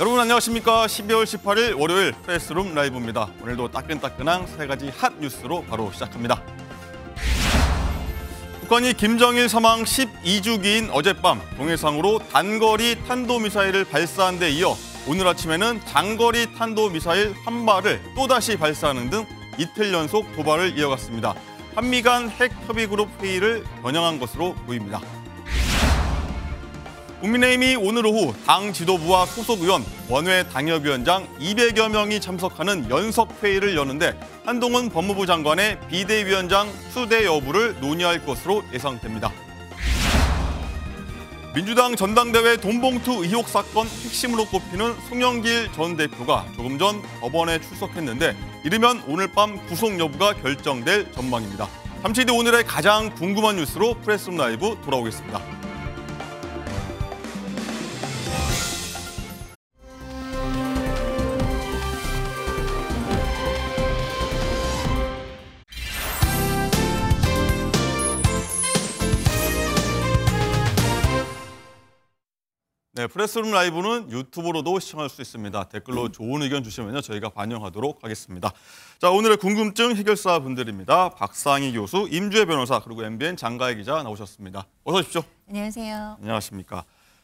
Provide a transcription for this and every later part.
여러분 안녕하십니까? 12월 18일 월요일 프레스룸 라이브입니다. 오늘도 따끈따끈한 세 가지 핫 뉴스로 바로 시작합니다. 북한이 김정일 사망 12주기인 어젯밤 동해상으로 단거리 탄도미사일을 발사한 데 이어 오늘 아침에는 장거리 탄도미사일 한 발을 또다시 발사하는 등 이틀 연속 도발을 이어갔습니다. 한미 간 핵협의그룹 회의를 겨냥한 것으로 보입니다. 국민의힘이 오늘 오후 당 지도부와 소속 의원, 원외 당협위원장 200여 명이 참석하는 연석 회의를 여는데 한동훈 법무부 장관의 비대위원장 수대 여부를 논의할 것으로 예상됩니다. 민주당 전당대회 돈봉투 의혹 사건 핵심으로 꼽히는 송영길 전 대표가 조금 전 법원에 출석했는데 이르면 오늘 밤 구속 여부가 결정될 전망입니다. 잠시 뒤 오늘의 가장 궁금한 뉴스로 프레스 룸 라이브 돌아오겠습니다. 네, 프레스룸 라이브는 유튜브로도 시청할 수 있습니다. 댓글로 좋은 의견 주시면 저희가 반영하도록 하겠습니다. 자, 오늘의 궁금증 해결사 분들입니다. 박상희 교수, 임주혜 변호사, 그리고 MBN 장가희 기자 나오셨습니다. 어서 오십시오. 안녕하세요. 안녕하십니까.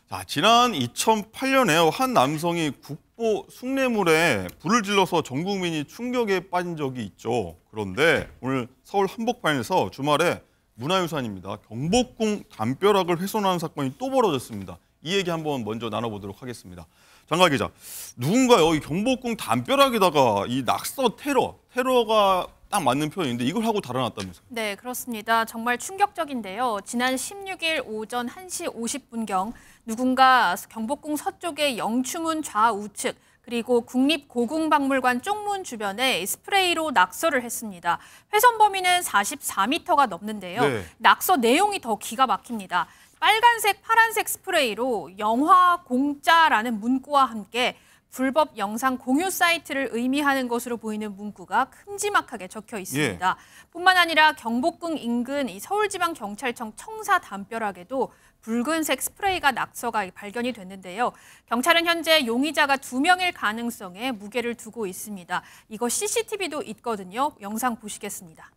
자, 지난 2008년에 한 남성이 국보 숭례물에 불을 질러서 전 국민이 충격에 빠진 적이 있죠. 그런데 오늘 서울 한복판에서 주말에 문화유산입니다. 경복궁 담벼락을 훼손하는 사건이 또 벌어졌습니다. 이 얘기 한번 먼저 나눠보도록 하겠습니다. 장관 기자, 누군가 여기 경복궁 담벼락에다가 이 낙서 테러, 테러가 딱 맞는 표현인데 이걸 하고 달아났다면서요? 네, 그렇습니다. 정말 충격적인데요. 지난 16일 오전 1시 50분경 누군가 경복궁 서쪽의 영추문 좌우측 그리고 국립고궁박물관 쪽문 주변에 스프레이로 낙서를 했습니다. 훼손 범위는 44m가 넘는데요. 네. 낙서 내용이 더 기가 막힙니다. 빨간색, 파란색 스프레이로 영화 공짜라는 문구와 함께 불법 영상 공유 사이트를 의미하는 것으로 보이는 문구가 큼지막하게 적혀 있습니다. 예. 뿐만 아니라 경복궁 인근 서울지방경찰청 청사 담벼락에도 붉은색 스프레이가 낙서가 발견이 됐는데요. 경찰은 현재 용의자가 두 명일 가능성에 무게를 두고 있습니다. 이거 CCTV도 있거든요. 영상 보시겠습니다.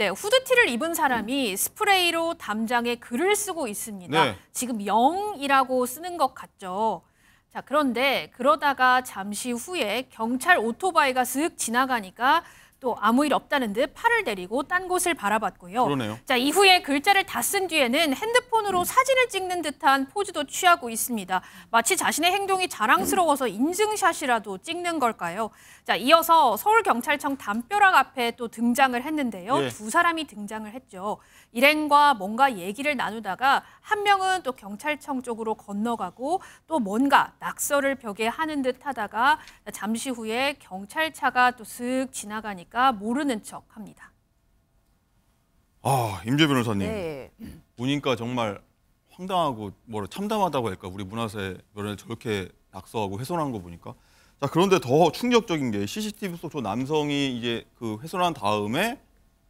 네, 후드티를 입은 사람이 스프레이로 담장에 글을 쓰고 있습니다. 네. 지금 0이라고 쓰는 것 같죠. 자, 그런데 그러다가 잠시 후에 경찰 오토바이가 슥 지나가니까 또 아무 일 없다는 듯 팔을 내리고 딴 곳을 바라봤고요. 그러네요. 자 이후에 글자를 다 쓴 뒤에는 핸드폰으로 음. 사진을 찍는 듯한 포즈도 취하고 있습니다. 마치 자신의 행동이 자랑스러워서 인증샷이라도 찍는 걸까요? 자 이어서 서울경찰청 담벼락 앞에 또 등장을 했는데요. 예. 두 사람이 등장을 했죠. 일행과 뭔가 얘기를 나누다가 한 명은 또 경찰청 쪽으로 건너가고 또 뭔가 낙서를 벽에 하는 듯 하다가 잠시 후에 경찰차가 또 슥 지나가니까 모르는 척 합니다. 아, 임재 변호사님. 네. 보니까 정말 황당하고 뭐라 참담하다고 할까? 우리 문화재 면을 저렇게 낙서하고 훼손한 거 보니까. 자, 그런데 더 충격적인 게 CCTV 속 저 남성이 이제 그 훼손한 다음에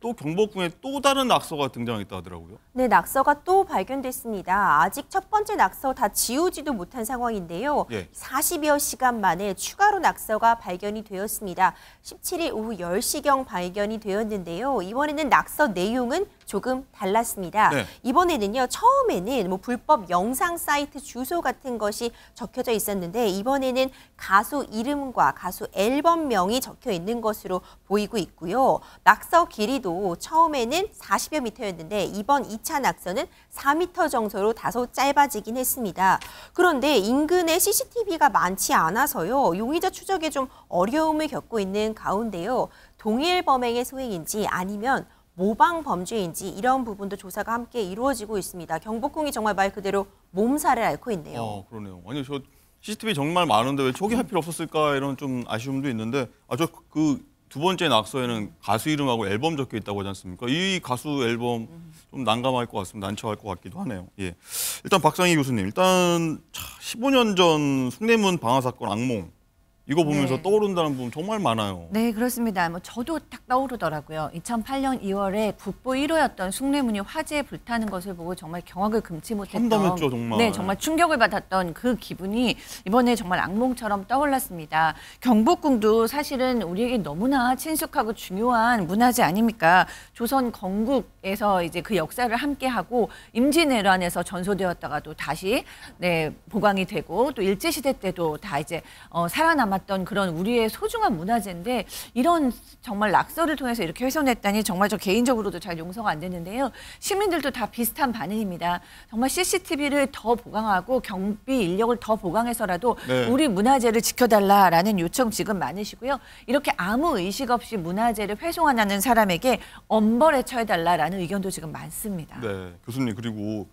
또 경복궁에 또 다른 낙서가 등장했다 하더라고요. 네, 낙서가 또 발견됐습니다. 아직 첫 번째 낙서 다 지우지도 못한 상황인데요. 예. 40여 시간 만에 추가로 낙서가 발견이 되었습니다. 17일 오후 10시경 발견이 되었는데요. 이번에는 낙서 내용은 조금 달랐습니다. 네. 이번에는요 처음에는 뭐 불법 영상 사이트 주소 같은 것이 적혀져 있었는데 이번에는 가수 이름과 가수 앨범명이 적혀 있는 것으로 보이고 있고요. 낙서 길이도 처음에는 40여 미터였는데 이번 2차 낙서는 4미터 정도로 다소 짧아지긴 했습니다. 그런데 인근에 CCTV가 많지 않아서요 용의자 추적에 좀 어려움을 겪고 있는 가운데요 동일 범행의 소행인지 아니면 모방 범죄인지 이런 부분도 조사가 함께 이루어지고 있습니다. 경복궁이 정말 말 그대로 몸살을 앓고 있네요. 어, 그러네요. 아니 저 CCTV 정말 많은데 왜 초기 할 필요 없었을까 이런 좀 아쉬움도 있는데 아 저 그 두 번째 낙서에는 가수 이름하고 앨범 적혀 있다고 하지 않습니까? 이 가수 앨범 좀 난감할 것 같습니다. 난처할 것 같기도 하네요. 예. 일단 박상희 교수님, 일단 15년 전 숭례문 방화 사건 악몽 이거 보면서 네. 떠오른다는 부분 정말 많아요. 네, 그렇습니다. 뭐 저도 딱 떠오르더라고요. 2008년 2월에 국보 1호였던 숭례문이 화재에 불타는 것을 보고 정말 경악을 금치 못했던 참담했죠, 정말. 네, 정말 충격을 받았던 그 기분이 이번에 정말 악몽처럼 떠올랐습니다. 경복궁도 사실은 우리에게 너무나 친숙하고 중요한 문화재 아닙니까? 조선 건국에서 이제 그 역사를 함께 하고 임시 내란에서 전소되었다가 또 다시 네, 보강이 되고 또 일제 시대 때도 다 이제 어, 살아남았 왔던 그런 우리의 소중한 문화재인데 이런 정말 낙서를 통해서 이렇게 훼손했다니 정말 저 개인적으로도 잘 용서가 안 되는데요. 시민들도 다 비슷한 반응입니다. 정말 CCTV를 더 보강하고 경비 인력을 더 보강해서라도 네. 우리 문화재를 지켜달라라는 요청 지금 많으시고요. 이렇게 아무 의식 없이 문화재를 훼손하는 사람에게 엄벌에 처해달라라는 의견도 지금 많습니다. 네, 교수님 그리고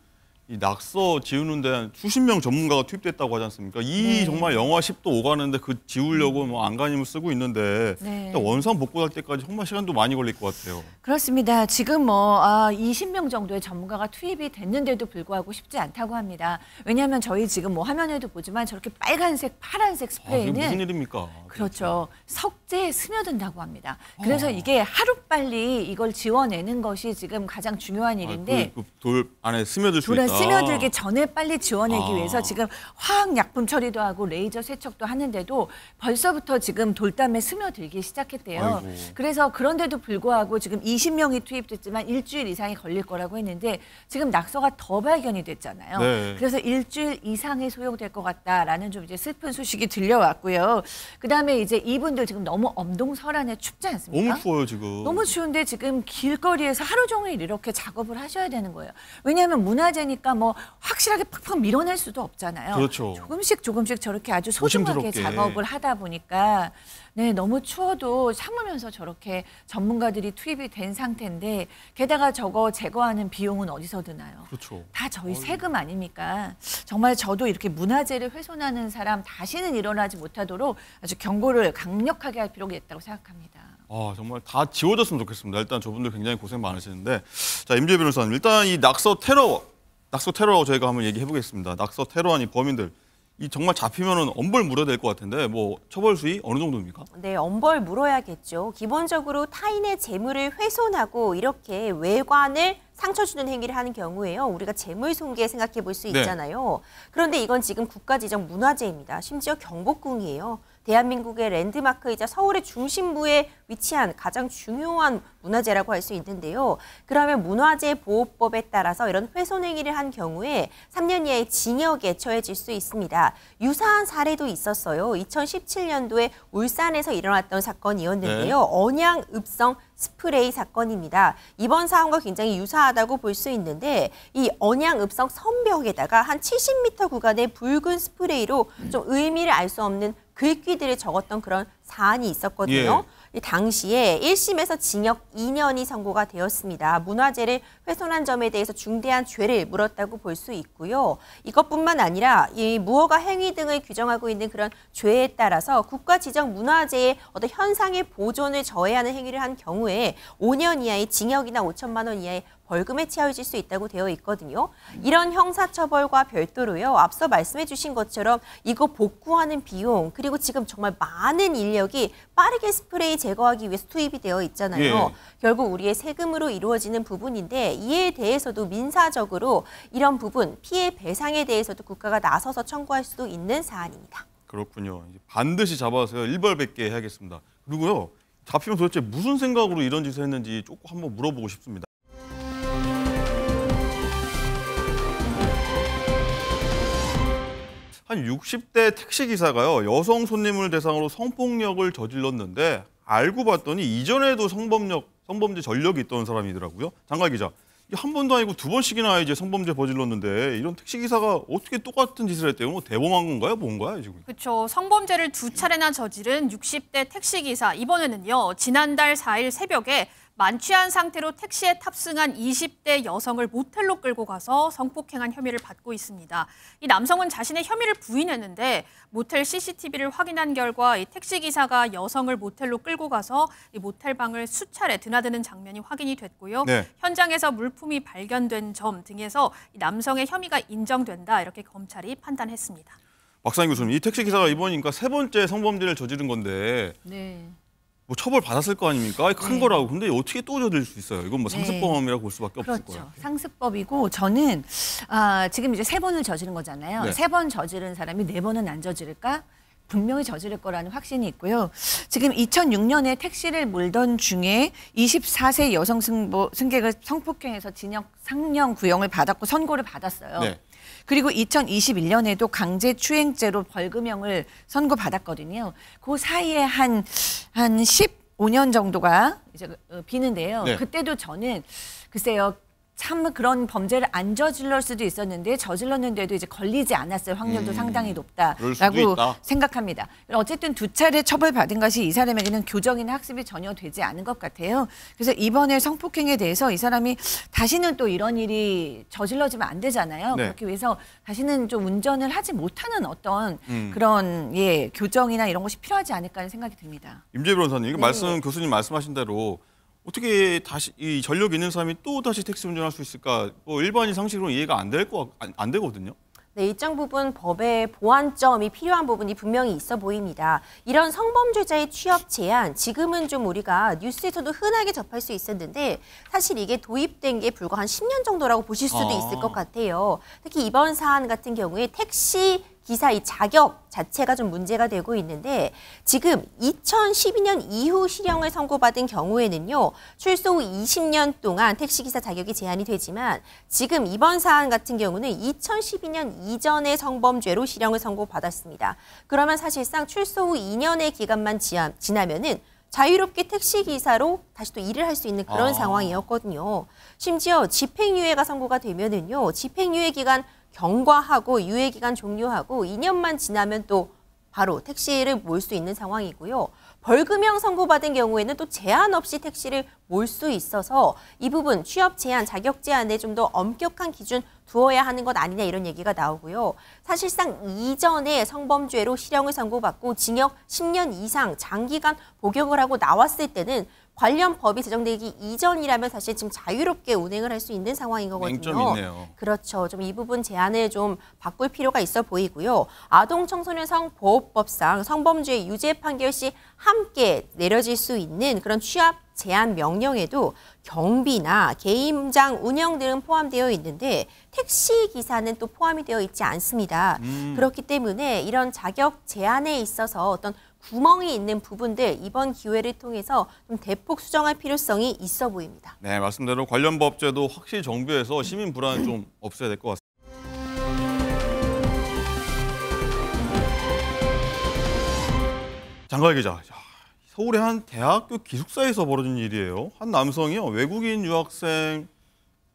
이 낙서 지우는 데 수십 명 전문가가 투입됐다고 하지 않습니까? 이 네. 정말 영하 10도 오가는데 그 지우려고 뭐 안간힘을 쓰고 있는데 네. 원상 복구할 때까지 정말 시간도 많이 걸릴 것 같아요. 그렇습니다. 지금 뭐 아, 20명 정도의 전문가가 투입이 됐는데도 불구하고 쉽지 않다고 합니다. 왜냐하면 저희 지금 뭐 화면에도 보지만 저렇게 빨간색, 파란색 아, 스프레이는 아, 무슨 일입니까? 그렇죠. 석재에 스며든다고 합니다. 아. 그래서 이게 하루빨리 이걸 지워내는 것이 지금 가장 중요한 일인데 아, 그, 그돌 안에 스며들 수 있다. 스며들기 아. 전에 빨리 지원하기 아. 위해서 지금 화학약품 처리도 하고 레이저 세척도 하는데도 벌써부터 지금 돌담에 스며들기 시작했대요. 아이고. 그래서 그런데도 불구하고 지금 20명이 투입됐지만 일주일 이상이 걸릴 거라고 했는데 지금 낙서가 더 발견이 됐잖아요. 네. 그래서 일주일 이상이 소요될 것 같다라는 좀 이제 슬픈 소식이 들려왔고요. 그다음에 이제 이분들 지금 너무 엄동설안에 춥지 않습니까? 너무 추워요 지금. 너무 추운데 지금 길거리에서 하루 종일 이렇게 작업을 하셔야 되는 거예요. 왜냐하면 문화재니까 그러니까 뭐 확실하게 팍팍 밀어낼 수도 없잖아요. 그렇죠. 조금씩 조금씩 저렇게 아주 소중하게 조심스럽게. 작업을 하다 보니까 네 너무 추워도 참으면서 저렇게 전문가들이 투입이 된 상태인데 게다가 저거 제거하는 비용은 어디서 드나요? 그렇죠. 다 저희 세금 아닙니까? 정말 저도 이렇게 문화재를 훼손하는 사람 다시는 일어나지 못하도록 아주 경고를 강력하게 할 필요가 있다고 생각합니다. 아 정말 다 지워졌으면 좋겠습니다. 일단 저분들 굉장히 고생 많으시는데 자 임재 변호사님 일단 이 낙서 테러 낙서 테러라고 저희가 한번 얘기해 보겠습니다. 낙서 테러한 이 범인들 이 정말 잡히면은 엄벌 물어야 될 것 같은데 뭐 처벌 수위 어느 정도입니까? 네, 엄벌 물어야겠죠. 기본적으로 타인의 재물을 훼손하고 이렇게 외관을 상처 주는 행위를 하는 경우에요. 우리가 재물 손괴 생각해 볼수 네. 있잖아요. 네. 그런데 이건 지금 국가지정 문화재입니다. 심지어 경복궁이에요. 대한민국의 랜드마크이자 서울의 중심부에 위치한 가장 중요한 문화재라고 할 수 있는데요. 그러면 문화재 보호법에 따라서 이런 훼손 행위를 한 경우에 3년 이하의 징역에 처해질 수 있습니다. 유사한 사례도 있었어요. 2017년도에 울산에서 일어났던 사건이었는데요. 네. 언양 읍성 스프레이 사건입니다. 이번 사안과 굉장히 유사하다고 볼 수 있는데 이 언양 읍성 선벽에다가 한 70m 구간의 붉은 스프레이로 좀 의미를 알 수 없는 글귀들이 적었던 그런 사안이 있었거든요. 예. 이 당시에 1심에서 징역 2년이 선고가 되었습니다. 문화재를 훼손한 점에 대해서 중대한 죄를 물었다고 볼 수 있고요. 이것뿐만 아니라 이 무허가 행위 등을 규정하고 있는 그런 죄에 따라서 국가 지정 문화재의 어떤 현상의 보존을 저해하는 행위를 한 경우에 5년 이하의 징역이나 5천만 원 이하의 벌금에 치여질 수 있다고 되어 있거든요. 이런 형사처벌과 별도로요. 앞서 말씀해 주신 것처럼 이거 복구하는 비용 그리고 지금 정말 많은 인력이 빠르게 스프레이 제거하기 위해서 투입이 되어 있잖아요. 예. 결국 우리의 세금으로 이루어지는 부분인데 이에 대해서도 민사적으로 이런 부분 피해 배상에 대해서도 국가가 나서서 청구할 수도 있는 사안입니다. 그렇군요. 반드시 잡아서 일벌백계 해야겠습니다. 그리고요. 잡히면 도대체 무슨 생각으로 이런 짓을 했는지 조금 한번 물어보고 싶습니다. 한 60대 택시기사가요, 여성 손님을 대상으로 성폭력을 저질렀는데 알고 봤더니 이전에도 성범력, 성범죄 전력이 있던 사람이더라고요. 장관 기자, 한 번도 아니고 두 번씩이나 이제 성범죄 버질렀는데 이런 택시기사가 어떻게 똑같은 짓을 했대요? 뭐 대범한 건가요? 뭔가요 지금? 그렇죠. 성범죄를 두 차례나 저지른 60대 택시기사 이번에는요. 지난달 4일 새벽에 만취한 상태로 택시에 탑승한 20대 여성을 모텔로 끌고 가서 성폭행한 혐의를 받고 있습니다. 이 남성은 자신의 혐의를 부인했는데 모텔 CCTV를 확인한 결과 이 택시 기사가 여성을 모텔로 끌고 가서 이 모텔 방을 수차례 드나드는 장면이 확인이 됐고요. 네. 현장에서 물품이 발견된 점 등에서 이 남성의 혐의가 인정된다 이렇게 검찰이 판단했습니다. 박상희 교수님, 이 택시 기사가 이번이니까 세 번째 성범죄를 저지른 건데 네. 뭐 처벌 받았을 거 아닙니까? 큰 네. 거라고. 근데 어떻게 또 저질 수 있어요? 이건 뭐 네. 상습범이라고 네. 볼 수밖에 그렇죠. 없을 거예요. 상습법이고 저는 아, 지금 이제 세 번을 저지른 거잖아요. 네. 세번 저지른 사람이 네 번은 안 저지를까? 분명히 저지를 거라는 확신이 있고요. 지금 2006년에 택시를 몰던 중에 24세 여성 승객을 보승 성폭행해서 징역 상년 구형을 받았고 선고를 받았어요. 네. 그리고 2021년에도 강제추행죄로 벌금형을 선고받았거든요. 그 사이에 한, 한1 5년 정도가 이제 어, 비는데요. 네. 그때도 저는 글쎄요 참 그런 범죄를 안저질러 수도 있었는데 저질렀는데도 이제 걸리지 않았을 확률도 음, 상당히 높다라고 생각합니다. 어쨌든 두 차례 처벌받은 것이 이 사람에게는 교정이나 학습이 전혀 되지 않은 것 같아요. 그래서 이번에 성폭행에 대해서 이 사람이 다시는 또 이런 일이 저질러지면 안 되잖아요. 네. 그렇기 위해서 다시는 좀 운전을 하지 못하는 어떤 음. 그런 예 교정이나 이런 것이 필요하지 않을까 하는 생각이 듭니다. 임재 변호사님, 네. 말씀 교수님 말씀하신 대로 어떻게 다시 이 전력 있는 사람이 또 다시 택시 운전할 수 있을까? 뭐 일반인 상식으로 이해가 안 될거 안, 안 되거든요. 네, 일정 부분 법의 보완점이 필요한 부분이 분명히 있어 보입니다. 이런 성범죄자의 취업 제한, 지금은 좀 우리가 뉴스에서도 흔하게 접할 수 있었는데 사실 이게 도입된 게 불과 한 10년 정도라고 보실 수도 아. 있을 것 같아요. 특히 이번 사안 같은 경우에 택시 기사 이 자격 자체가 좀 문제가 되고 있는데 지금 2012년 이후 실형을 선고받은 경우에는요 출소 후 20년 동안 택시기사 자격이 제한이 되지만 지금 이번 사안 같은 경우는 2012년 이전의 성범죄로 실형을 선고받았습니다. 그러면 사실상 출소 후 2년의 기간만 지나면은 자유롭게 택시 기사로 다시 또 일을 할 수 있는 그런 아. 상황이었거든요. 심지어 집행유예가 선고가 되면은요, 집행유예 기간 경과하고 유예기간 종료하고 2년만 지나면 또 바로 택시를 몰 수 있는 상황이고요. 벌금형 선고받은 경우에는 또 제한 없이 택시를 몰 수 있어서 이 부분 취업 제한, 자격 제한에 좀 더 엄격한 기준 두어야 하는 것 아니냐 이런 얘기가 나오고요. 사실상 이전에 성범죄로 실형을 선고받고 징역 10년 이상 장기간 복역을 하고 나왔을 때는 관련 법이 제정되기 이전이라면 사실 지금 자유롭게 운행을 할 수 있는 상황인 거거든요. 그렇죠. 좀 이 부분 제안을 좀 바꿀 필요가 있어 보이고요. 아동 청소년 성보호법상 성범죄 유죄 판결 시 함께 내려질 수 있는 그런 취합 제한 명령에도 경비나 개임장 운영 등은 포함되어 있는데 택시 기사는 또 포함이 되어 있지 않습니다. 음. 그렇기 때문에 이런 자격 제한에 있어서 어떤 구멍이 있는 부분들 이번 기회를 통해서 좀 대폭 수정할 필요성이 있어 보입니다. 네, 말씀대로 관련 법제도 확실히 정비해서 시민 불안을 좀 없애야 될 것 같습니다. 장관 기자, 서울의 한 대학교 기숙사에서 벌어진 일이에요. 한 남성이 외국인 유학생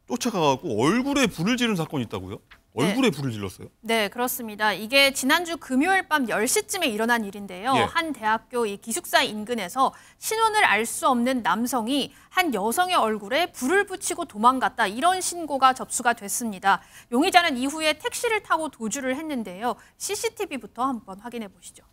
쫓아가고 얼굴에 불을 지른 사건이 있다고요? 네. 얼굴에 불을 질렀어요? 네, 그렇습니다. 이게 지난주 금요일 밤 10시쯤에 일어난 일인데요. 예. 한 대학교 이 기숙사 인근에서 신원을 알 수 없는 남성이 한 여성의 얼굴에 불을 붙이고 도망갔다 이런 신고가 접수가 됐습니다. 용의자는 이후에 택시를 타고 도주를 했는데요. CCTV부터 한번 확인해 보시죠.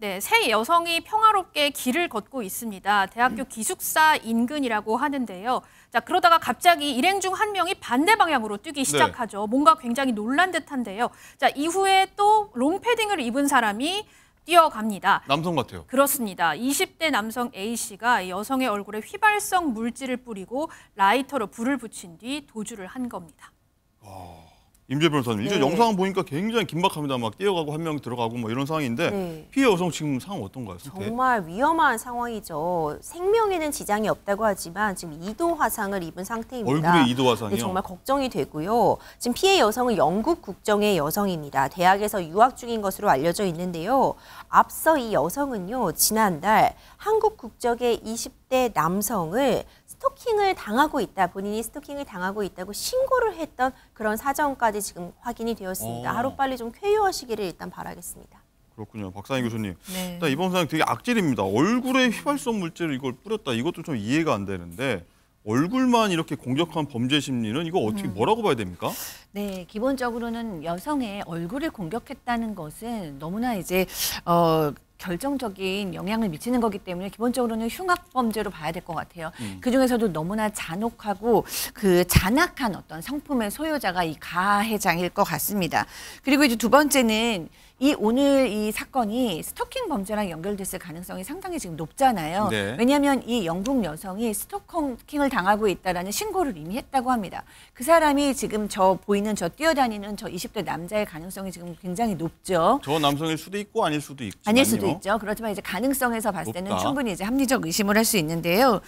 네, 세 여성이 평화롭게 길을 걷고 있습니다. 대학교 기숙사 인근이라고 하는데요. 자, 그러다가 갑자기 일행 중 한 명이 반대 방향으로 뛰기 네. 시작하죠. 네. 뭔가 굉장히 놀란 듯한데요. 자, 이후에 또 롱패딩을 입은 사람이 뛰어갑니다. 남성 같아요. 그렇습니다. 20대 남성 A씨가 여성의 얼굴에 휘발성 물질을 뿌리고 라이터로 불을 붙인 뒤 도주를 한 겁니다. 어... 임재 변호사님 이제 네. 영상 보니까 굉장히 긴박합니다. 막 뛰어가고 한 명 들어가고 뭐 이런 상황인데 네. 피해 여성 지금 상황 어떤가요? 정말 위험한 상황이죠. 생명에는 지장이 없다고 하지만 지금 이도 화상을 입은 상태입니다. 얼굴에 이도 화상이요? 네, 정말 걱정이 되고요. 지금 피해 여성은 영국 국정의 여성입니다. 대학에서 유학 중인 것으로 알려져 있는데요. 앞서 이 여성은요 지난달 한국 국적의 20대 남성을 스토킹을 당하고 있다, 본인이 스토킹을 당하고 있다고 신고를 했던 그런 사정까지 지금 확인이 되었습니다. 어. 하루빨리 좀 쾌유하시기를 일단 바라겠습니다. 그렇군요. 박상희 교수님. 네. 이번 사항 되게 악질입니다. 얼굴에 휘발성 물질을 이걸 뿌렸다. 이것도 좀 이해가 안 되는데 얼굴만 이렇게 공격한 범죄 심리는 이거 어떻게 음. 뭐라고 봐야 됩니까? 네, 기본적으로는 여성의 얼굴을 공격했다는 것은 너무나 이제 어 결정적인 영향을 미치는 거기 때문에 기본적으로는 흉악 범죄로 봐야 될 것 같아요. 음. 그 중에서도 너무나 잔혹하고 그 잔악한 어떤 성품의 소유자가 이 가해장일 것 같습니다. 그리고 이제 두 번째는 이 오늘 이 사건이 스토킹 범죄랑 연결됐을 가능성이 상당히 지금 높잖아요. 네. 왜냐하면 이 영국 여성이 스토킹을 당하고 있다라는 신고를 이미 했다고 합니다. 그 사람이 지금 저 보이는 저 뛰어다니는 저 20대 남자의 가능성이 지금 굉장히 높죠. 저 남성일 수도 있고 아닐 수도 있죠. 아닐 수도 있죠. 그렇지만 이제 가능성에서 봤을 때는 충분히 이제 합리적 의심을 할 수 있는데요.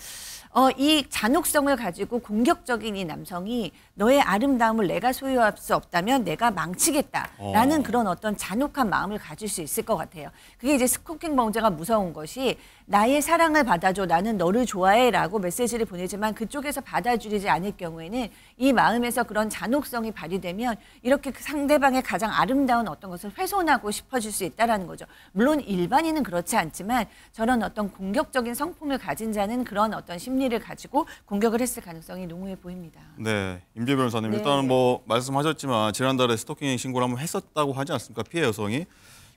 어, 이 잔혹성을 가지고 공격적인 이 남성이 너의 아름다움을 내가 소유할 수 없다면 내가 망치겠다라는 어. 그런 어떤 잔혹한 마음을 가질 수 있을 것 같아요. 그게 이제 스코킹 범죄가 무서운 것이 나의 사랑을 받아줘 나는 너를 좋아해라고 메시지를 보내지만 그쪽에서 받아주리지 않을 경우에는 이 마음에서 그런 잔혹성이 발휘되면 이렇게 그 상대방의 가장 아름다운 어떤 것을 훼손하고 싶어질 수있다는 거죠. 물론 일반인은 그렇지 않지만 저런 어떤 공격적인 성품을 가진 자는 그런 어떤 심리 심리를 가지고 공격을 했을 가능성이 농후해 보입니다. 네, 임재 변호사님 네. 일단 뭐 말씀하셨지만 지난달에 스토킹 신고를 한번 했었다고 하지 않습니까 피해 여성이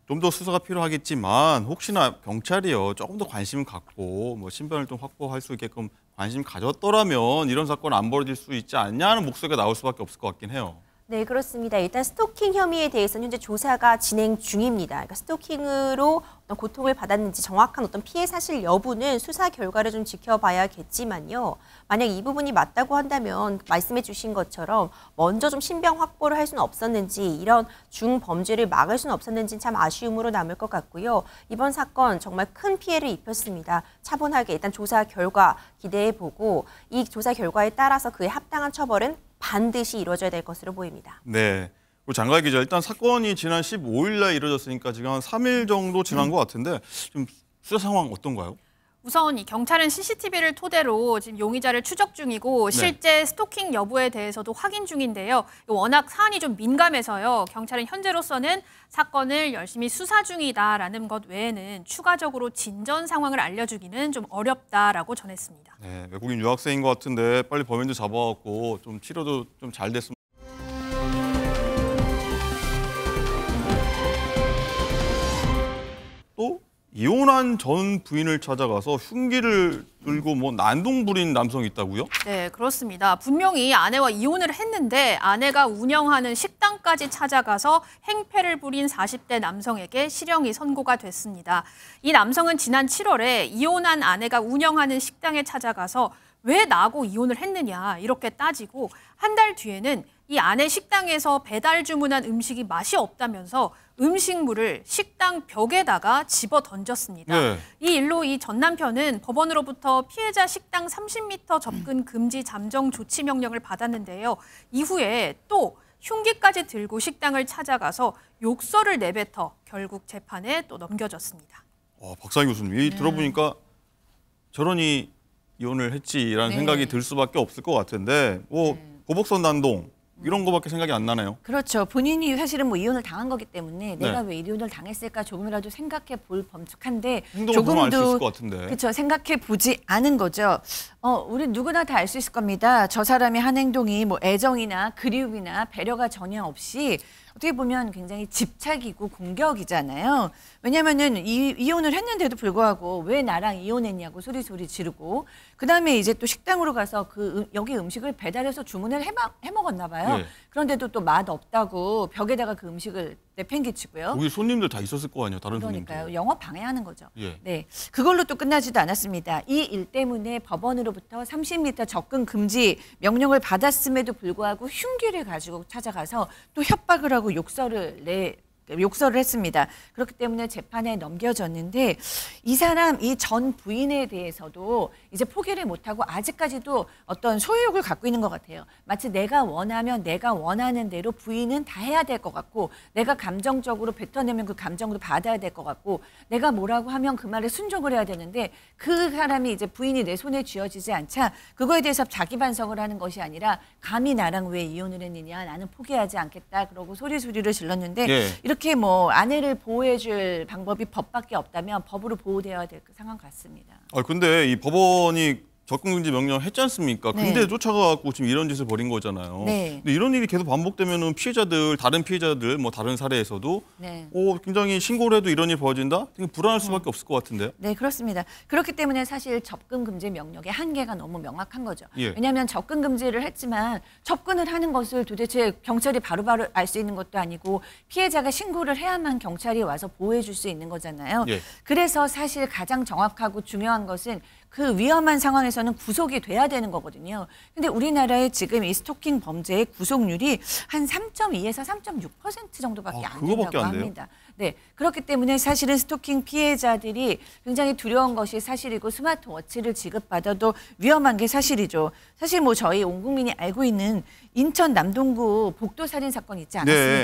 좀 더 수사가 필요하겠지만 혹시나 경찰이요 조금 더 관심 갖고 뭐 신변을 좀 확보할 수 있게끔 관심 가졌더라면 이런 사건 안 벌어질 수 있지 않냐는 목소리가 나올 수밖에 없을 것 같긴 해요. 네, 그렇습니다. 일단 스토킹 혐의에 대해서는 현재 조사가 진행 중입니다. 그러니까 스토킹으로 어떤 고통을 받았는지 정확한 어떤 피해 사실 여부는 수사 결과를 좀 지켜봐야겠지만요. 만약 이 부분이 맞다고 한다면 말씀해 주신 것처럼 먼저 좀 신병 확보를 할 수는 없었는지 이런 중범죄를 막을 수는 없었는지참 아쉬움으로 남을 것 같고요. 이번 사건 정말 큰 피해를 입혔습니다. 차분하게 일단 조사 결과 기대해 보고 이 조사 결과에 따라서 그에 합당한 처벌은 반드시 이루어져야 될 것으로 보입니다. 네. 장가희 기자, 일단 사건이 지난 15일 날 이루어졌으니까 지금 한 3일 정도 지난 음. 것 같은데 좀 수사 상황 어떤가요? 우선 이 경찰은 CCTV를 토대로 지금 용의자를 추적 중이고 네. 실제 네. 스토킹 여부에 대해서도 확인 중인데요. 워낙 사안이 좀 민감해서요. 경찰은 현재로서는 사건을 열심히 수사 중이다라는 것 외에는 추가적으로 진전 상황을 알려주기는 좀 어렵다라고 전했습니다. 네, 외국인 유학생인 것 같은데 빨리 범인도 잡아갖고 좀 치료도 좀 잘 됐으면. 또 이혼한 전 부인을 찾아가서 흉기를 들고 뭐 난동 부린 남성이 있다고요? 네, 그렇습니다. 분명히 아내와 이혼을 했는데 아내가 운영하는 식당까지 찾아가서 행패를 부린 40대 남성에게 실형이 선고가 됐습니다. 이 남성은 지난 7월에 이혼한 아내가 운영하는 식당에 찾아가서 왜 나하고 이혼을 했느냐 이렇게 따지고 한 달 뒤에는 이 아내 식당에서 배달 주문한 음식이 맛이 없다면서 음식물을 식당 벽에다가 집어 던졌습니다. 네. 이 일로 이 전 남편은 법원으로부터 피해자 식당 30m 접근 금지 잠정 조치 명령을 받았는데요. 이후에 또 흉기까지 들고 식당을 찾아가서 욕설을 내뱉어 결국 재판에 또 넘겨졌습니다. 와, 박상희 교수님, 이 네. 들어보니까 저런이 이혼을 했지라는 네. 생각이 들 수밖에 없을 것 같은데, 뭐 고복선 네. 난동, 이런 거밖에 생각이 안 나네요. 그렇죠. 본인이 사실은 뭐 이혼을 당한 거기 때문에 네. 내가 네. 왜 이혼을 당했을까 조금이라도 생각해 볼 범칙한데 조금도 그렇죠. 생각해 보지 않은 거죠. 어, 우리 누구나 다 알 수 있을 겁니다. 저 사람이 한 행동이 뭐 애정이나 그리움이나 배려가 전혀 없이 어떻게 보면 굉장히 집착이고 공격이잖아요. 왜냐면은 이, 이혼을 했는데도 불구하고 왜 나랑 이혼했냐고 소리소리 지르고 그다음에 이제 또 식당으로 가서 그 음, 여기 음식을 배달해서 주문을 해, 먹었나 봐요. 네. 그런데도 또 맛 없다고 벽에다가 그 음식을 네, 팽개치고요 거기 손님들 다 있었을 거 아니에요, 다른 그러니까요. 영업 방해하는 거죠. 예. 네, 그걸로 또 끝나지도 않았습니다. 이 일 때문에 법원으로부터 30m 접근 금지 명령을 받았음에도 불구하고 흉기를 가지고 찾아가서 또 협박을 하고 욕설을 내 욕설을 했습니다. 그렇기 때문에 재판에 넘겨졌는데 이 사람 이 전 부인에 대해서도 이제 포기를 못하고 아직까지도 어떤 소유욕을 갖고 있는 것 같아요. 마치 내가 원하면 내가 원하는 대로 부인은 다 해야 될 것 같고 내가 감정적으로 뱉어내면 그 감정도 받아야 될 것 같고 내가 뭐라고 하면 그 말에 순종을 해야 되는데 그 사람이 이제 부인이 내 손에 쥐어지지 않자 그거에 대해서 자기 반성을 하는 것이 아니라 감히 나랑 왜 이혼을 했느냐 나는 포기하지 않겠다 그러고 소리 소리를 질렀는데 예. 이렇게 그렇게 뭐 아내를 보호해줄 방법이 법밖에 없다면 법으로 보호되어야 될 그 상황 같습니다. 아 근데 이 법원이 적금금지 명령 했지 않습니까? 네. 근데 네. 쫓아가고 지금 이런 짓을 벌인 거잖아요. 네. 근데 이런 일이 계속 반복되면 피해자들, 다른 피해자들, 뭐 다른 사례에서도 네. 오, 어, 굉장히 신고를 해도 이런 일이 벌어진다? 되게 불안할 네. 수밖에 네. 없을 것 같은데요. 네, 그렇습니다. 그렇기 때문에 사실 접근금지 명령의 한계가 너무 명확한 거죠. 예. 왜냐하면 접근금지를 했지만 접근을 하는 것을 도대체 경찰이 바로바로 바로 알 수 있는 것도 아니고 피해자가 신고를 해야만 경찰이 와서 보호해 줄 수 있는 거잖아요. 예. 그래서 사실 가장 정확하고 중요한 것은 그 위험한 상황에서는 구속이 돼야 되는 거거든요. 근데 우리나라의 지금 이 스토킹 범죄의 구속률이 한 3.2에서 3.6% 정도밖에 아, 안 된다고 안 합니다. 네. 그렇기 때문에 사실은 스토킹 피해자들이 굉장히 두려운 것이 사실이고 스마트워치를 지급받아도 위험한 게 사실이죠. 사실 뭐 저희 온 국민이 알고 있는 인천 남동구 복도 살인 사건 있지 네.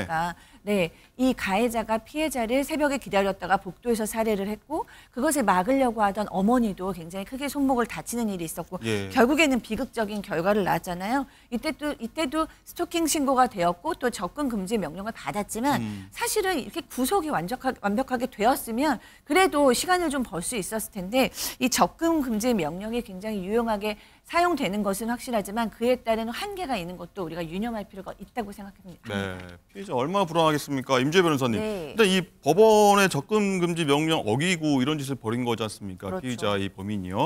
않았습니까? 네. 네, 이 가해자가 피해자를 새벽에 기다렸다가 복도에서 살해를 했고 그것을 막으려고 하던 어머니도 굉장히 크게 손목을 다치는 일이 있었고 예. 결국에는 비극적인 결과를 낳았잖아요. 이때도 이때도 스토킹 신고가 되었고 또 접근 금지 명령을 받았지만 음. 사실은 이렇게 구속이 완벽하게, 완벽하게 되었으면 그래도 시간을 좀 벌 수 있었을 텐데 이 접근 금지 명령이 굉장히 유용하게 사용되는 것은 확실하지만 그에 따른 한계가 있는 것도 우리가 유념할 필요가 있다고 생각합니다. 네, 피해자 얼마나 불안하겠습니까, 임재 변호사님. 네. 일단 이 법원의 접근 금지 명령 어기고 이런 짓을 벌인 거지 않습니까, 그렇죠. 피의자 이 범인이요.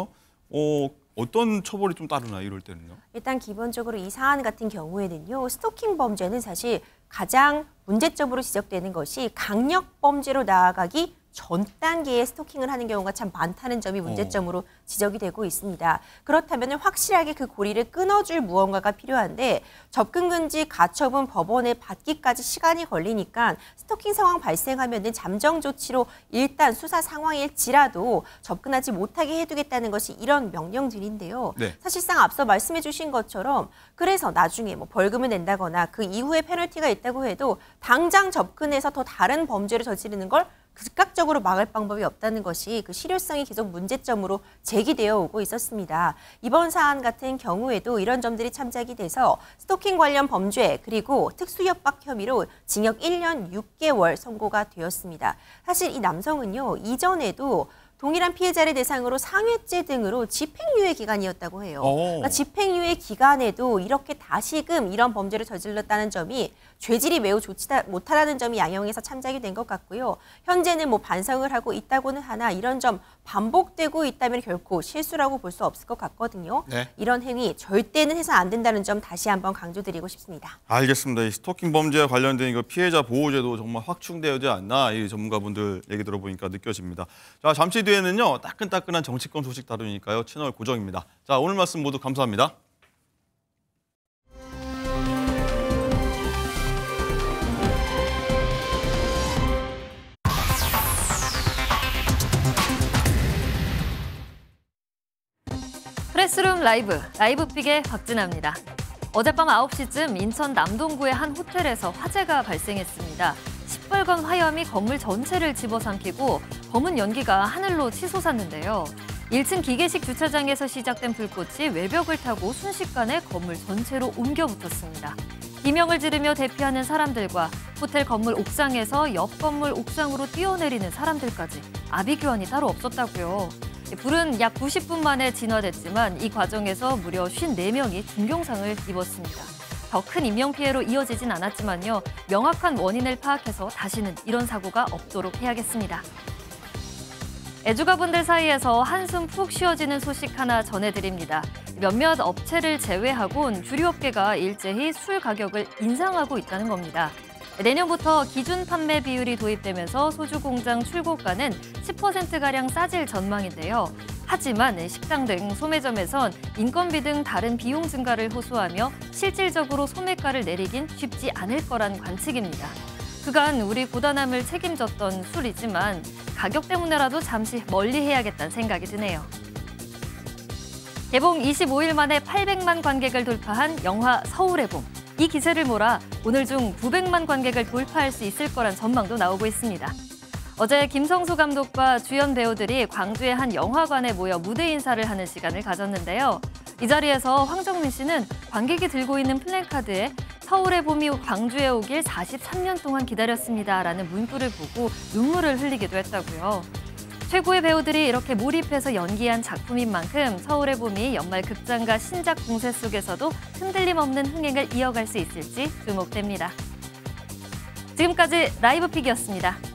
어, 어떤 처벌이 좀 따르나 이럴 때는요? 일단 기본적으로 이 사안 같은 경우에는요. 스토킹 범죄는 사실 가장 문제점으로 지적되는 것이 강력 범죄로 나아가기 전 단계에 스토킹을 하는 경우가 참 많다는 점이 어. 문제점으로 지적이 되고 있습니다. 그렇다면 확실하게 그 고리를 끊어줄 무언가가 필요한데 접근 금지 가처분 법원에 받기까지 시간이 걸리니까 스토킹 상황 발생하면 잠정 조치로 일단 수사 상황일지라도 접근하지 못하게 해두겠다는 것이 이런 명령들인데요. 네. 사실상 앞서 말씀해주신 것처럼 그래서 나중에 뭐 벌금을 낸다거나 그 이후에 페널티가 있다고 해도 당장 접근해서 더 다른 범죄를 저지르는 걸 즉각적으로 막을 방법이 없다는 것이 그 실효성이 계속 문제점으로 제기되어 오고 있었습니다. 이번 사안 같은 경우에도 이런 점들이 참작이 돼서 스토킹 관련 범죄 그리고 특수협박 혐의로 징역 1년 6개월 선고가 되었습니다. 사실 이 남성은요 이전에도 동일한 피해자를 대상으로 상해죄 등으로 집행유예 기간이었다고 해요. 그러니까 집행유예 기간에도 이렇게 다시금 이런 범죄를 저질렀다는 점이 죄질이 매우 좋지 못하다는 점이 양형에서 참작이 된 것 같고요. 현재는 뭐 반성을 하고 있다고는 하나 이런 점 반복되고 있다면 결코 실수라고 볼 수 없을 것 같거든요. 네. 이런 행위 절대는 해서 안 된다는 점 다시 한번 강조드리고 싶습니다. 알겠습니다. 이 스토킹 범죄와 관련된 이거 피해자 보호제도 정말 확충되어야 않나 이 전문가분들 얘기 들어보니까 느껴집니다. 자 잠시 뒤에는요 따끈따끈한 정치권 소식 다루니까요 채널 고정입니다. 자 오늘 말씀 모두 감사합니다. 클래스룸 라이브, 라이브픽의 박진아입니다. 어젯밤 9시쯤 인천 남동구의 한 호텔에서 화재가 발생했습니다. 시뻘건 화염이 건물 전체를 집어삼키고 검은 연기가 하늘로 치솟았는데요. 1층 기계식 주차장에서 시작된 불꽃이 외벽을 타고 순식간에 건물 전체로 옮겨 붙었습니다. 비명을 지르며 대피하는 사람들과 호텔 건물 옥상에서 옆 건물 옥상으로 뛰어내리는 사람들까지 아비규환이 따로 없었다고요. 불은 약 90분 만에 진화됐지만 이 과정에서 무려 54명이 중경상을 입었습니다. 더 큰 인명피해로 이어지진 않았지만요. 명확한 원인을 파악해서 다시는 이런 사고가 없도록 해야겠습니다. 애주가분들 사이에서 한숨 푹 쉬어지는 소식 하나 전해드립니다. 몇몇 업체를 제외하곤 주류 업계가 일제히 술 가격을 인상하고 있다는 겁니다. 내년부터 기준 판매 비율이 도입되면서 소주 공장 출고가는 10%가량 싸질 전망인데요. 하지만 식당 등 소매점에선 인건비 등 다른 비용 증가를 호소하며 실질적으로 소매가를 내리긴 쉽지 않을 거란 관측입니다. 그간 우리 고단함을 책임졌던 술이지만 가격 때문에라도 잠시 멀리 해야겠다는 생각이 드네요. 개봉 25일 만에 800만 관객을 돌파한 영화 서울의 봄. 이 기세를 몰아 오늘 중 900만 관객을 돌파할 수 있을 거란 전망도 나오고 있습니다. 어제 김성수 감독과 주연 배우들이 광주의 한 영화관에 모여 무대 인사를 하는 시간을 가졌는데요. 이 자리에서 황정민 씨는 관객이 들고 있는 플랜카드에 서울의 봄이 광주에 오길 43년 동안 기다렸습니다라는 문구를 보고 눈물을 흘리기도 했다고요. 최고의 배우들이 이렇게 몰입해서 연기한 작품인 만큼 서울의 봄이 연말 극장과 신작 공세 속에서도 흔들림 없는 흥행을 이어갈 수 있을지 주목됩니다. 지금까지 라이브 픽이었습니다.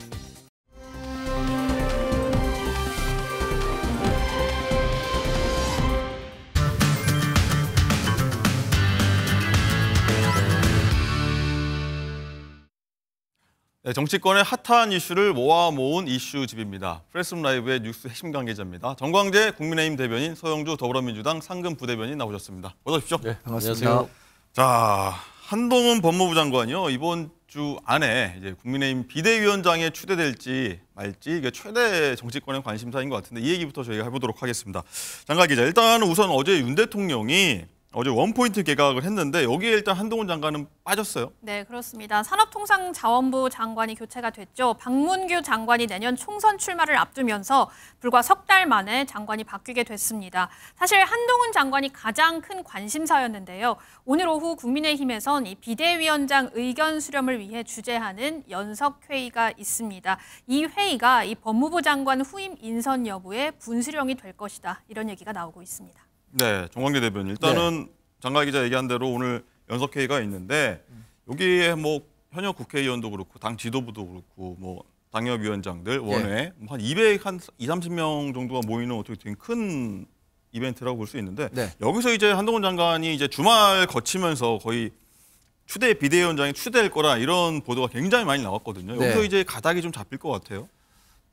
네, 정치권의 핫한 이슈를 모아 모은 이슈집입니다. 프레스룸 라이브의 뉴스 핵심 관계자입니다. 정광재 국민의힘 대변인, 서영주 더불어민주당 상금 부대변인 나오셨습니다. 어서 오십시오. 네, 반갑습니다. 안녕하세요. 자, 한동훈 법무부 장관이요. 이번 주 안에 이제 국민의힘 비대위원장에 추대될지 말지 이게 최대 정치권의 관심사인 것 같은데 이 얘기부터 저희가 해보도록 하겠습니다. 장관 기자, 일단 우선 어제 윤 대통령이 어제 원포인트 개각을 했는데 여기에 일단 한동훈 장관은 빠졌어요. 네, 그렇습니다. 산업통상자원부 장관이 교체가 됐죠. 박문규 장관이 내년 총선 출마를 앞두면서 불과 석 달 만에 장관이 바뀌게 됐습니다. 사실 한동훈 장관이 가장 큰 관심사였는데요. 오늘 오후 국민의힘에선 이 비대위원장 의견 수렴을 위해 주재하는 연석회의가 있습니다. 이 회의가 이 법무부 장관 후임 인선 여부의 분수령이 될 것이다. 이런 얘기가 나오고 있습니다. 네, 정광재 대변인. 일단은 네. 장가 기자 얘기한 대로 오늘 연석회의가 있는데 여기에 뭐 현역 국회의원도 그렇고 당 지도부도 그렇고 뭐 당협위원장들 원외 네. 뭐 한 200, 한 2, 30명 정도가 모이는 어떻게 되큰 이벤트라고 볼 수 있는데 네. 여기서 이제 한동훈 장관이 이제 주말 거치면서 거의 추대 비대위원장이 추대할 거라 이런 보도가 굉장히 많이 나왔거든요. 네. 여기서 이제 가닥이 좀 잡힐 것 같아요.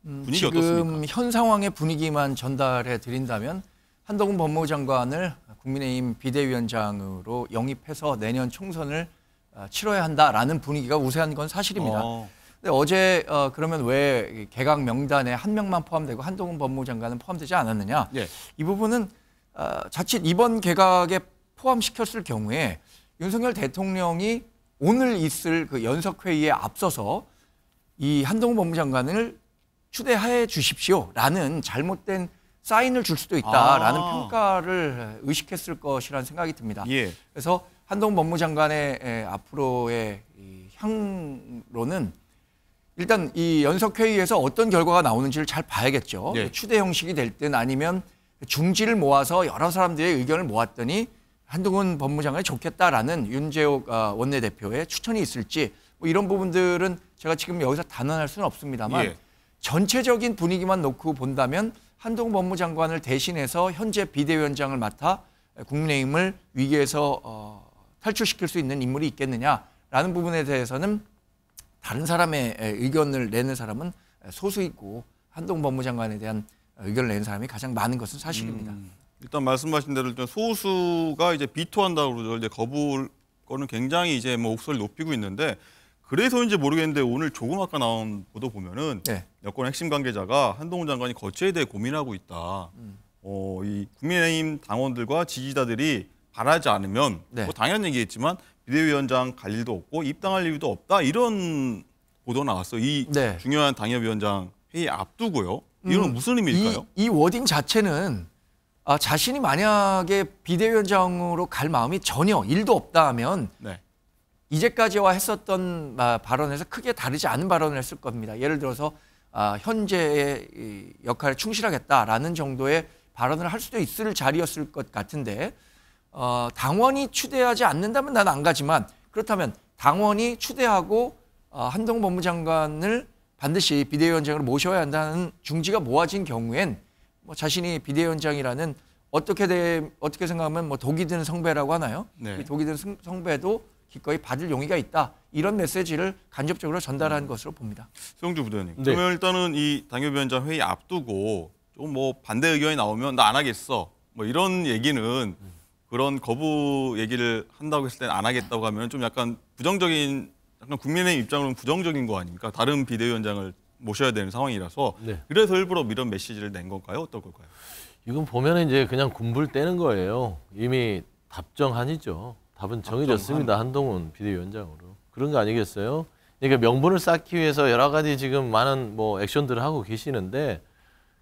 음, 분위기 음, 지금 어떻습니까? 현 상황의 분위기만 전달해 드린다면 한동훈 법무부 장관을 국민의힘 비대위원장으로 영입해서 내년 총선을 아, 치러야 한다라는 분위기가 우세한 건 사실입니다. 어. 근데 어제 어, 그러면 왜 개각 명단에 한 명만 포함되고 한동훈 법무부 장관은 포함되지 않았느냐? 예. 이 부분은 어, 자칫 이번 개각에 포함시켰을 경우에 윤석열 대통령이 오늘 있을 그 연석회의에 앞서서 이 한동훈 법무장관을 추대해 주십시오라는 잘못된 사인을 줄 수도 있다라는 아. 평가를 의식했을 것이라는 생각이 듭니다. 예. 그래서 한동 법무장관의 앞으로의 향로는 일단 이 연석회의에서 어떤 결과가 나오는지를 잘 봐야겠죠. 네. 추대 형식이 될 땐 아니면 중지를 모아서 여러 사람들의 의견을 모았더니 한동훈 법무장관이 좋겠다라는 윤재옥 아, 원내대표의 추천이 있을지 뭐 이런 부분들은 제가 지금 여기서 단언할 수는 없습니다만 예. 전체적인 분위기만 놓고 본다면 한동 법무장관을 대신해서 현재 비대위원장을 맡아 국민의힘을 위기에서 어, 탈출시킬 수 있는 인물이 있겠느냐라는 부분에 대해서는 다른 사람의 의견을 내는 사람은 소수이고 한동 법무장관에 대한 의견을 내는 사람이 가장 많은 것은 사실입니다. 음, 일단 말씀하신 대로 일단 소수가 이제 비토한다고 그러죠. 이제 거부 거는 굉장히 이제 뭐 목소리를 높이고 있는데 그래서인지 모르겠는데 오늘 조금 아까 나온 보도 보면은 네. 여권 핵심 관계자가 한동훈 장관이 거치에 대해 고민하고 있다. 음. 어, 이 국민의힘 당원들과 지지자들이 바라지 않으면 네. 뭐 당연한 얘기겠지만 비대위원장 갈 일도 없고 입당할 일도 없다 이런 보도 나왔어이 네. 중요한 당협위원장 회의 앞두고요. 이건 음, 무슨 의미일까요? 이, 이 워딩 자체는 아, 자신이 만약에 비대위원장으로 갈 마음이 전혀 일도 없다 하면 네. 이제까지와 했었던 아, 발언에서 크게 다르지 않은 발언을 했을 겁니다. 예를 들어서 아, 현재의 역할에 충실하겠다라는 정도의 발언을 할 수도 있을 자리였을 것 같은데 어, 당원이 추대하지 않는다면 나는 안 가지만 그렇다면 당원이 추대하고 어, 한동훈 법무장관을 반드시 비대위원장으로 모셔야 한다는 중지가 모아진 경우엔 뭐 자신이 비대위원장이라는 어떻게 돼 어떻게 생각하면 뭐 독이 든 성배라고 하나요? 네. 독이 든 성배도 기꺼이 받을 용의가 있다. 이런 메시지를 간접적으로 전달한 음. 것으로 봅니다. 수주 부대님. 네. 그러면 일단은 이 당협위원장 회의 앞두고 좀 뭐 반대 의견이 나오면 나 안 하겠어. 뭐 이런 얘기는 음. 그런 거부 얘기를 한다고 했을 땐안 하겠다고 하면 좀 약간 부정적인 약간 국민의 입장으로는 부정적인 거 아닙니까? 다른 비대위원장을 모셔야 되는 상황이라서 네. 그래서 일부러 이런 메시지를 낸 건가요? 어떨 걸까요? 이건 보면 이제 그냥 군불 떼는 거예요. 이미 답정한이죠. 답은 정해졌습니다. 아, 한동훈 비대위원장으로. 그런 거 아니겠어요? 그러니까 명분을 쌓기 위해서 여러 가지 지금 많은 뭐 액션들을 하고 계시는데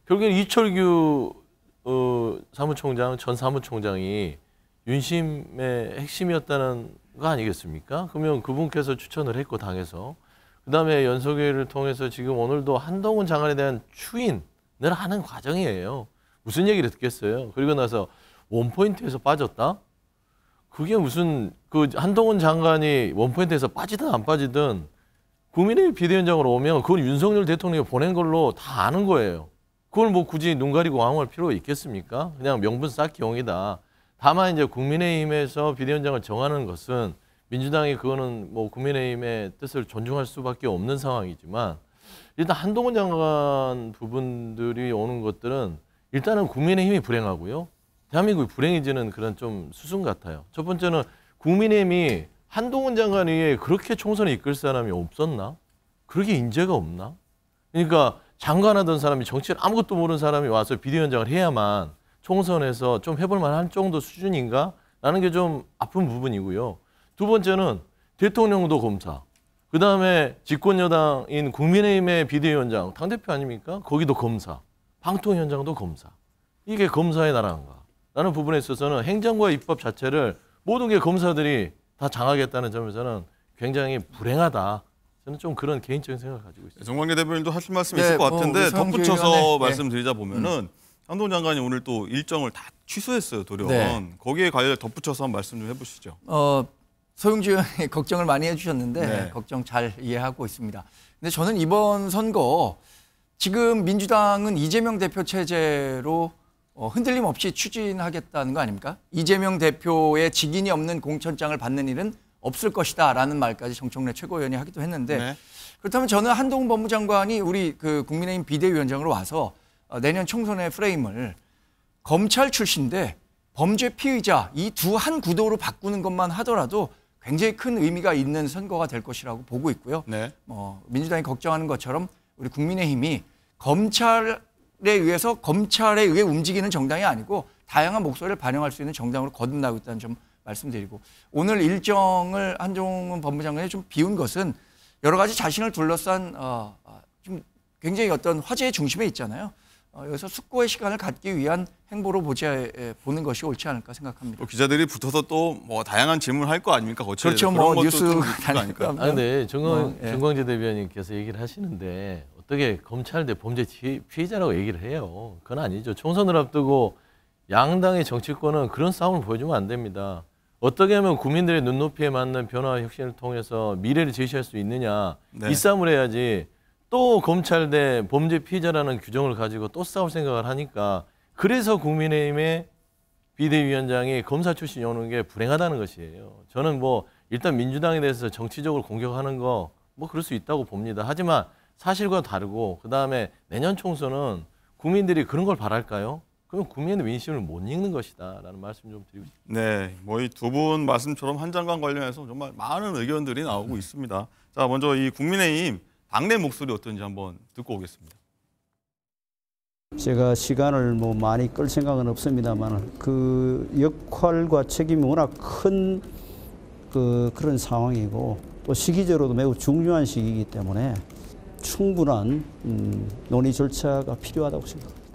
결국엔 이철규 어, 사무총장, 전 사무총장이 윤심의 핵심이었다는 거 아니겠습니까? 그러면 그분께서 추천을 했고 당해서 그다음에 연석회를 의 통해서 지금 오늘도 한동훈 장관에 대한 추인을 하는 과정이에요. 무슨 얘기를 듣겠어요? 그리고 나서 원포인트에서 빠졌다? 그게 무슨 그 한동훈 장관이 원포인트에서 빠지든 안 빠지든 국민의힘 비대위원장으로 오면 그건 윤석열 대통령이 보낸 걸로 다 아는 거예요. 그걸 뭐 굳이 눈 가리고 왕할 필요 있겠습니까? 그냥 명분 쌓기용이다. 다만 이제 국민의힘에서 비대위원장을 정하는 것은 민주당이 그거는 뭐 국민의힘의 뜻을 존중할 수밖에 없는 상황이지만 일단 한동훈 장관 부분들이 오는 것들은 일단은 국민의힘이 불행하고요. 대한민국이 불행해지는 그런 좀 수순 같아요. 첫 번째는 국민의힘이 한동훈 장관 위에 그렇게 총선을 이끌 사람이 없었나? 그렇게 인재가 없나? 그러니까 장관하던 사람이 정치를 아무것도 모르는 사람이 와서 비대위원장을 해야만 총선에서 좀 해볼 만한 정도 수준인가? 라는 게 좀 아픈 부분이고요. 두 번째는 대통령도 검사. 그 다음에 집권여당인 국민의힘의 비대위원장, 당대표 아닙니까? 거기도 검사. 방통위원장도 검사. 이게 검사의 나라인가? 라는 부분에 있어서는 행정과 입법 자체를 모든 게 검사들이 다 장하겠다는 점에서는 굉장히 불행하다. 저는 좀 그런 개인적인 생각을 가지고 있습니다. 정광래 대변인도 하실 말씀이 네, 있을 것 뭐 같은데 어, 덧붙여서 네. 말씀드리자 보면은 한동 장관이 오늘 또 일정을 다 취소했어요 도련. 네. 거기에 관련 덧붙여서 한 말씀 좀 해보시죠. 어, 서용주 의원이 걱정을 많이 해주셨는데 네. 걱정 잘 이해하고 있습니다. 근데 저는 이번 선거 지금 민주당은 이재명 대표 체제로 어, 흔들림 없이 추진하겠다는 거 아닙니까? 이재명 대표의 직인이 없는 공천장을 받는 일은 없을 것이다라는 말까지 정청래 최고위원이 하기도 했는데 네. 그렇다면 저는 한동훈 법무장관이 우리 그 국민의힘 비대위원장으로 와서 어, 내년 총선의 프레임을 검찰 출신인데 범죄 피의자 이 두 한 구도로 바꾸는 것만 하더라도 굉장히 큰 의미가 있는 선거가 될 것이라고 보고 있고요. 네. 어, 민주당이 걱정하는 것처럼 우리 국민의힘이 검찰 검찰에 의해서 검찰에 의해 움직이는 정당이 아니고 다양한 목소리를 반영할 수 있는 정당으로 거듭나고 있다는 점 말씀드리고 오늘 일정을 한종훈 법무장관이 좀 비운 것은 여러 가지 자신을 둘러싼 어, 어 좀 굉장히 어떤 화제의 중심에 있잖아요. 어, 여기서 숙고의 시간을 갖기 위한 행보로 보자 보는 것이 옳지 않을까 생각합니다. 뭐 기자들이 붙어서 또뭐 다양한 질문을 할 거 아닙니까? 그렇죠. 뭐 뉴스 아닙까 아, 네. 정광 뭐, 정광재 예. 대변인께서 얘기를 하시는데 어떻게 검찰대 범죄 피해자라고 얘기를 해요. 그건 아니죠. 총선을 앞두고 양당의 정치권은 그런 싸움을 보여주면 안 됩니다. 어떻게 하면 국민들의 눈높이에 맞는 변화 혁신을 통해서 미래를 제시할 수 있느냐 네. 이 싸움을 해야지 또 검찰 대 범죄 피해자라는 규정을 가지고 또 싸울 생각을 하니까 그래서 국민의힘의 비대위원장이 검사 출신이 오는 게 불행하다는 것이에요. 저는 뭐 일단 민주당에 대해서 정치적으로 공격하는 거 뭐 그럴 수 있다고 봅니다. 하지만 사실과 다르고 그다음에 내년 총선은 국민들이 그런 걸 바랄까요? 그럼 국민의 민심을 못 읽는 것이다라는 말씀 좀 드리고 싶습니다. 네, 뭐이 두 분 말씀처럼 한 장관 관련해서 정말 많은 의견들이 나오고 네. 있습니다. 자, 먼저 이 국민의힘 당내 목소리 어떤지 한번 듣고 오겠습니다. 제가 시간을 뭐 많이 끌 생각은 없습니다만 그 역할과 책임이 워낙 큰그 그런 상황이고 또 시기적으로도 매우 중요한 시기이기 때문에 충분한 음, 논의 절차가 필요하다고 생각합니다.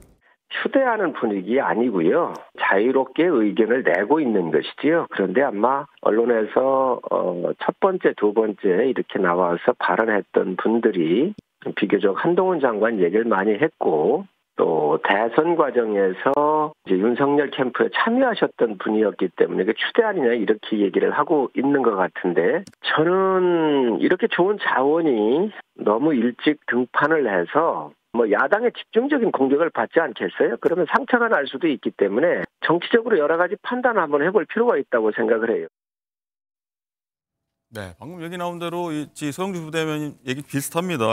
추대하는 분위기 아니고요. 자유롭게 의견을 내고 있는 것이지요. 그런데 아마 언론에서 어, 첫 번째, 두 번째 이렇게 나와서 발언했던 분들이 비교적 한동훈 장관 얘기를 많이 했고 또 대선 과정에서 이제 윤석열 캠프에 참여하셨던 분이었기 때문에 그 추대 아니냐 이렇게 얘기를 하고 있는 것 같은데 저는 이렇게 좋은 자원이 너무 일찍 등판을 해서 뭐 야당의 집중적인 공격을 받지 않겠어요? 그러면 상처가 날 수도 있기 때문에 정치적으로 여러 가지 판단 한번 해볼 필요가 있다고 생각을 해요. 네, 방금 얘기 나온 대로 이 서영주 부대면 얘기 비슷합니다.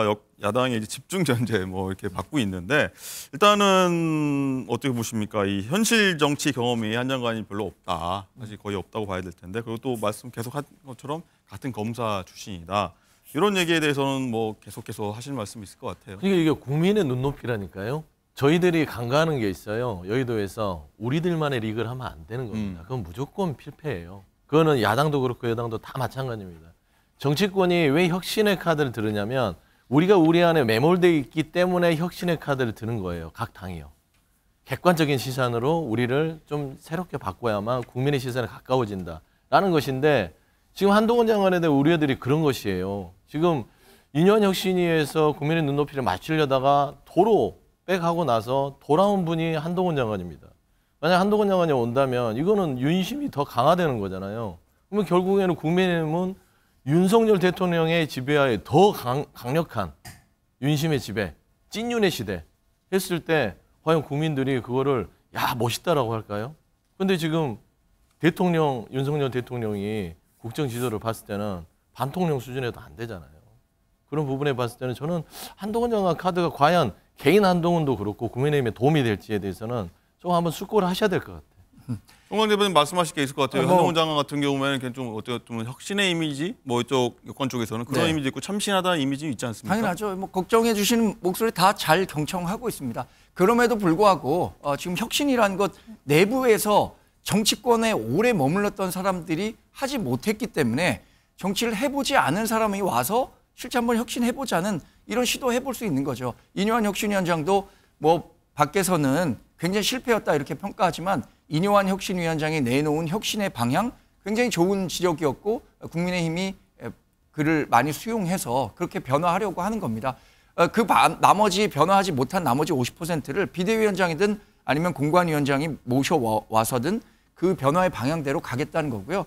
야당의 이제 집중 전제 뭐 이렇게 받고 있는데 일단은 어떻게 보십니까? 이 현실 정치 경험이 한 장관이 별로 없다. 사실 거의 없다고 봐야 될 텐데 그리고 또 말씀 계속 한 것처럼 같은 검사 출신이다. 이런 얘기에 대해서는 뭐 계속해서 하시는 말씀이 있을 것 같아요. 이게, 그러니까 이게 국민의 눈높이라니까요. 저희들이 간과하는 게 있어요. 여의도에서 우리들만의 리그를 하면 안 되는 겁니다. 음. 그건 무조건 필패예요. 그거는 야당도 그렇고 여당도 다 마찬가지입니다. 정치권이 왜 혁신의 카드를 들으냐면 우리가 우리 안에 매몰되어 있기 때문에 혁신의 카드를 드는 거예요. 각 당이요. 객관적인 시선으로 우리를 좀 새롭게 바꿔야만 국민의 시선에 가까워진다라는 것인데 지금 한동훈 장관에 대해 우려들이 그런 것이에요. 지금 인연 혁신위에서 국민의 눈높이를 맞추려다가 도로 빽하고 나서 돌아온 분이 한동훈 장관입니다. 만약 한동훈 장관이 온다면 이거는 윤심이 더 강화되는 거잖아요. 그러면 결국에는 국민의힘은 윤석열 대통령의 지배하에 더 강, 강력한 윤심의 지배, 찐윤의 시대 했을 때 과연 국민들이 그거를 야 멋있다라고 할까요? 근데 지금 대통령 윤석열 대통령이 국정 지도를 봤을 때는 반통령 수준에도 안 되잖아요. 그런 부분에 봤을 때는 저는 한동훈 장관 카드가 과연 개인 한동훈도 그렇고 국민의힘에 도움이 될지에 대해서는 좀 한번 숙고를 하셔야 될 것 같아요. 송강 대표님 말씀하실 게 있을 것 같아요. 한동훈 아, 뭐. 장관 같은 경우에는 좀 어떻게 좀 혁신의 이미지 뭐 이쪽 여권 쪽에서는 그런 네. 이미지 있고 참신하다는 이미지 있지 않습니까? 당연하죠. 뭐 걱정해 주시는 목소리 다 잘 경청하고 있습니다. 그럼에도 불구하고 어, 지금 혁신이라는 것 내부에서 정치권에 오래 머물렀던 사람들이 하지 못했기 때문에 정치를 해보지 않은 사람이 와서 실제 한번 혁신해보자는 이런 시도 해볼 수 있는 거죠. 이뇨한 혁신위원장도 뭐 밖에서는 굉장히 실패였다 이렇게 평가하지만 이뇨환 혁신위원장이 내놓은 혁신의 방향 굉장히 좋은 지적이었고 국민의힘이 그를 많이 수용해서 그렇게 변화하려고 하는 겁니다. 어, 그 나머지 변화하지 못한 나머지 50%를 비대위원장이든 아니면 공관위원장이 모셔와서든 그 변화의 방향대로 가겠다는 거고요.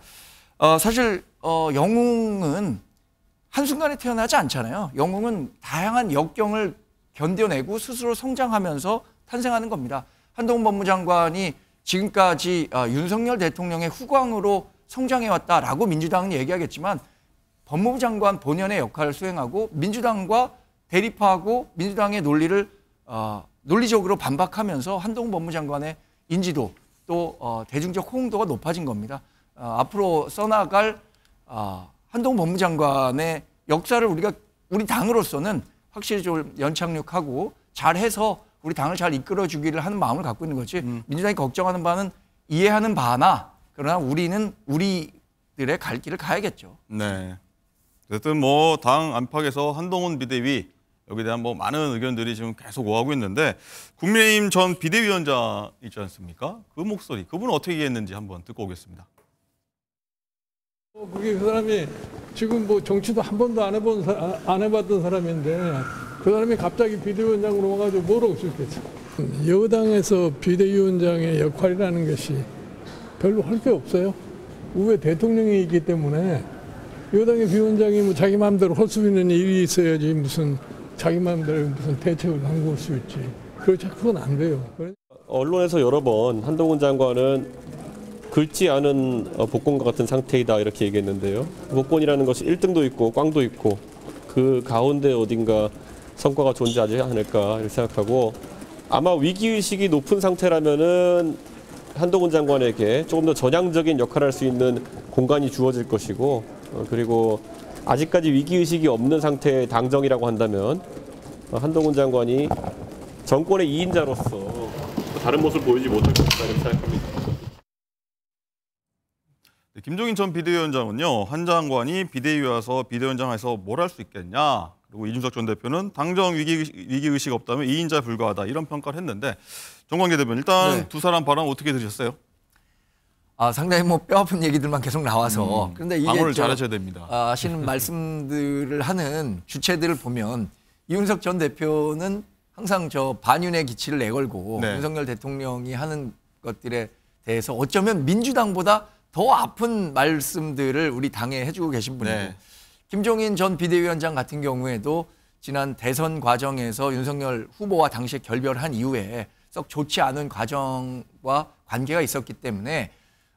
어, 사실 어, 영웅은 한순간에 태어나지 않잖아요. 영웅은 다양한 역경을 견뎌내고 스스로 성장하면서 탄생하는 겁니다. 한동훈 법무장관이 지금까지 아, 윤석열 대통령의 후광으로 성장해왔다라고 민주당은 얘기하겠지만 법무부 장관 본연의 역할을 수행하고 민주당과 대립하고 민주당의 논리를 아, 논리적으로 반박하면서 한동훈 법무장관의 인지도 또 어, 대중적 호응도가 높아진 겁니다. 아, 앞으로 써나갈 한동훈 법무장관의 역사를 우리가 우리 당으로서는 확실히 좀 연착륙하고 잘해서 우리 당을 잘 이끌어 주기를 하는 마음을 갖고 있는 거지. 음. 민주당이 걱정하는 바는 이해하는 바나 그러나 우리는 우리들의 갈 길을 가야겠죠. 네. 어쨌든 뭐 당 안팎에서 한동훈 비대위 여기에 대한 뭐 많은 의견들이 지금 계속 오가고 있는데 국민의힘 전 비대위원장 있지 않습니까? 그 목소리 그분은 어떻게 했는지 한번 듣고 오겠습니다. 뭐 그게 그 사람이 지금 뭐 정치도 한 번도 안 해본 안 해봤던 사람인데 그 사람이 갑자기 비대위원장으로 와가지고 뭐라고 줄겠죠. 여당에서 비대위원장의 역할이라는 것이 별로 할 게 없어요. 우회 대통령이 있기 때문에 여당의 비원장이 뭐 자기 마음대로 할 수 있는 일이 있어야지 무슨 자기 마음대로 무슨 대책을 강구할 수 있지. 그렇지 그건 안 돼요. 언론에서 여러 번 한동훈 장관은 긁지 않은 어, 복권과 같은 상태이다 이렇게 얘기했는데요. 복권이라는 것이 1등도 있고 꽝도 있고 그 가운데 어딘가 성과가 존재하지 않을까 이렇게 생각하고 아마 위기의식이 높은 상태라면은 한동훈 장관에게 조금 더 전향적인 역할을 할 수 있는 공간이 주어질 것이고 어, 그리고 아직까지 위기의식이 없는 상태의 당정이라고 한다면 어, 한동훈 장관이 정권의 2인자로서 다른 모습을 보이지 못할 것이다 이렇게 생각합니다. 네, 김종인 전 비대위원장은요, 한 장관이 비대위 와서 비대위원장에서 뭘 할 수 있겠냐 그리고 이준석 전 대표는 당정 위기, 위기 의식 없다면 이인자 불과하다 이런 평가를 했는데 정관계 대변 일단 네. 두 사람 발언 어떻게 들으셨어요? 아, 상당히 뭐 뼈아픈 얘기들만 계속 나와서 음, 그런데 이게 잘하셔야 됩니다. 아, 시는 말씀들을 하는 주체들을 보면 이윤석 전 대표는 항상 저 반윤의 기치를 내걸고 네. 윤석열 대통령이 하는 것들에 대해서 어쩌면 민주당보다 더 아픈 말씀들을 우리 당에 해주고 계신 분이고 네. 김종인 전 비대위원장 같은 경우에도 지난 대선 과정에서 윤석열 후보와 당시에 결별한 이후에 썩 좋지 않은 과정과 관계가 있었기 때문에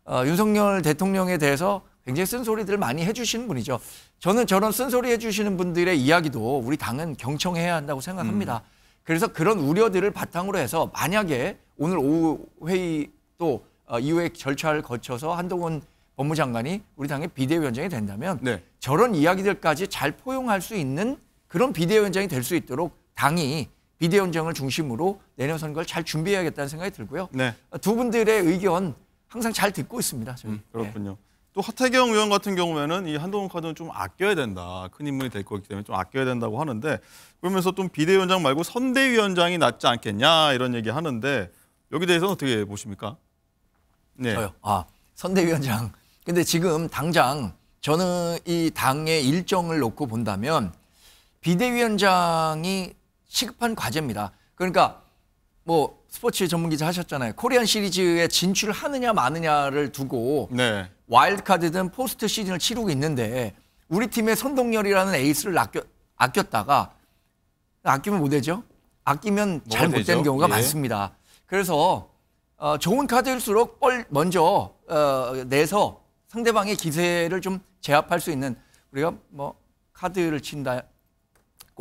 어, 윤석열 대통령에 대해서 굉장히 쓴소리들을 많이 해주시는 분이죠. 저는 저런 쓴소리 해주시는 분들의 이야기도 우리 당은 경청해야 한다고 생각합니다. 음. 그래서 그런 우려들을 바탕으로 해서 만약에 오늘 오후 회의 또 어, 이후에 절차를 거쳐서 한동훈 법무장관이 우리 당의 비대위원장이 된다면 네. 저런 이야기들까지 잘 포용할 수 있는 그런 비대위원장이 될 수 있도록 당이 비대위원장을 중심으로 내년 선거를 잘 준비해야겠다는 생각이 들고요. 네. 두 분들의 의견 항상 잘 듣고 있습니다. 저희. 음, 그렇군요. 네. 또 하태경 의원 같은 경우에는 이 한동훈 카드는 좀 아껴야 된다. 큰 인물이 될 거기 때문에 좀 아껴야 된다고 하는데 그러면서 좀 비대위원장 말고 선대위원장이 낫지 않겠냐 이런 얘기 하는데 여기 대해서는 어떻게 보십니까? 네. 저요. 아 선대위원장 근데 지금 당장 저는 이 당의 일정을 놓고 본다면 비대위원장이 시급한 과제입니다. 그러니까 뭐 스포츠 전문 기자 하셨잖아요. 코리안 시리즈에 진출하느냐 마느냐를 두고 네. 와일드카드든 포스트 시즌을 치르고 있는데 우리 팀의 선동열이라는 에이스를 아껴, 아꼈다가 아끼면 못 뭐 되죠. 아끼면 잘못 되는 경우가 예. 많습니다. 그래서 어, 좋은 카드일수록 먼저 어, 내서 상대방의 기세를 좀 제압할 수 있는 우리가 뭐 카드를 친다고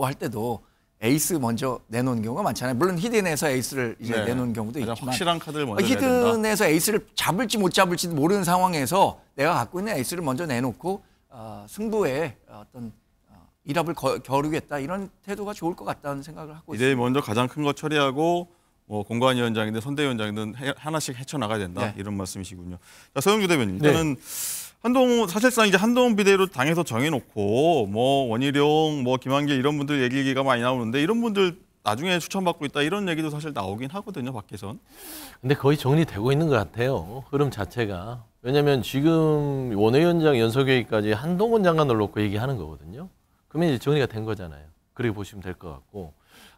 할 때도 에이스 먼저 내놓은 경우가 많잖아요. 물론 히든에서 에이스를 이제 네. 내놓은 경우도 있지만 확실한 카드를 먼저 뭐 히든에서 에이스를 잡을지 못 잡을지 모르는 상황에서 내가 갖고 있는 에이스를 먼저 내놓고 어, 승부에 어떤 어, 일합을 거, 겨루겠다 이런 태도가 좋을 것 같다는 생각을 하고 있습니다. 이제 먼저 가장 큰 거 처리하고 뭐 공관위원장이든 선대위원장이든 하나씩 헤쳐나가야 된다 네. 이런 말씀이시군요. 자, 서영주 대변인 네. 일단은 네. 한동 사실상 이제 한동훈 비대위로 당에서 정해놓고 뭐 원희룡, 뭐 김한길 이런 분들 얘기가 많이 나오는데 이런 분들 나중에 추천받고 있다 이런 얘기도 사실 나오긴 하거든요 밖에선. 근데 거의 정리되고 있는 것 같아요 흐름 자체가. 왜냐하면 지금 원외위원장 연석회의까지 한동훈 장관을 놓고 얘기하는 거거든요. 그러면 이제 정리가 된 거잖아요. 그렇게 보시면 될 것 같고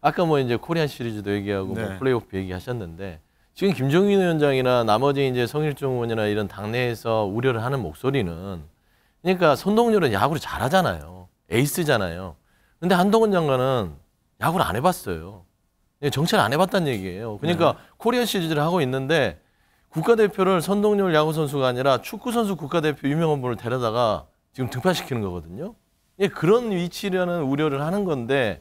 아까 뭐 이제 코리안 시리즈도 얘기하고 뭐 네. 뭐 플레이오프 얘기하셨는데 지금 김종인 위원장이나 나머지 이제 성일종 의원이나 이런 당내에서 우려를 하는 목소리는 그러니까 손동률은 야구를 잘하잖아요. 에이스잖아요. 근데 한동훈 장관은 야구를 안 해봤어요. 예, 정치를 안 해봤다는 얘기예요. 그러니까 네. 코리안 시리즈를 하고 있는데 국가대표를 선동률 야구선수가 아니라 축구선수 국가대표 유명한 분을 데려다가 지금 등판시키는 거거든요. 예, 그런 위치라는 우려를 하는 건데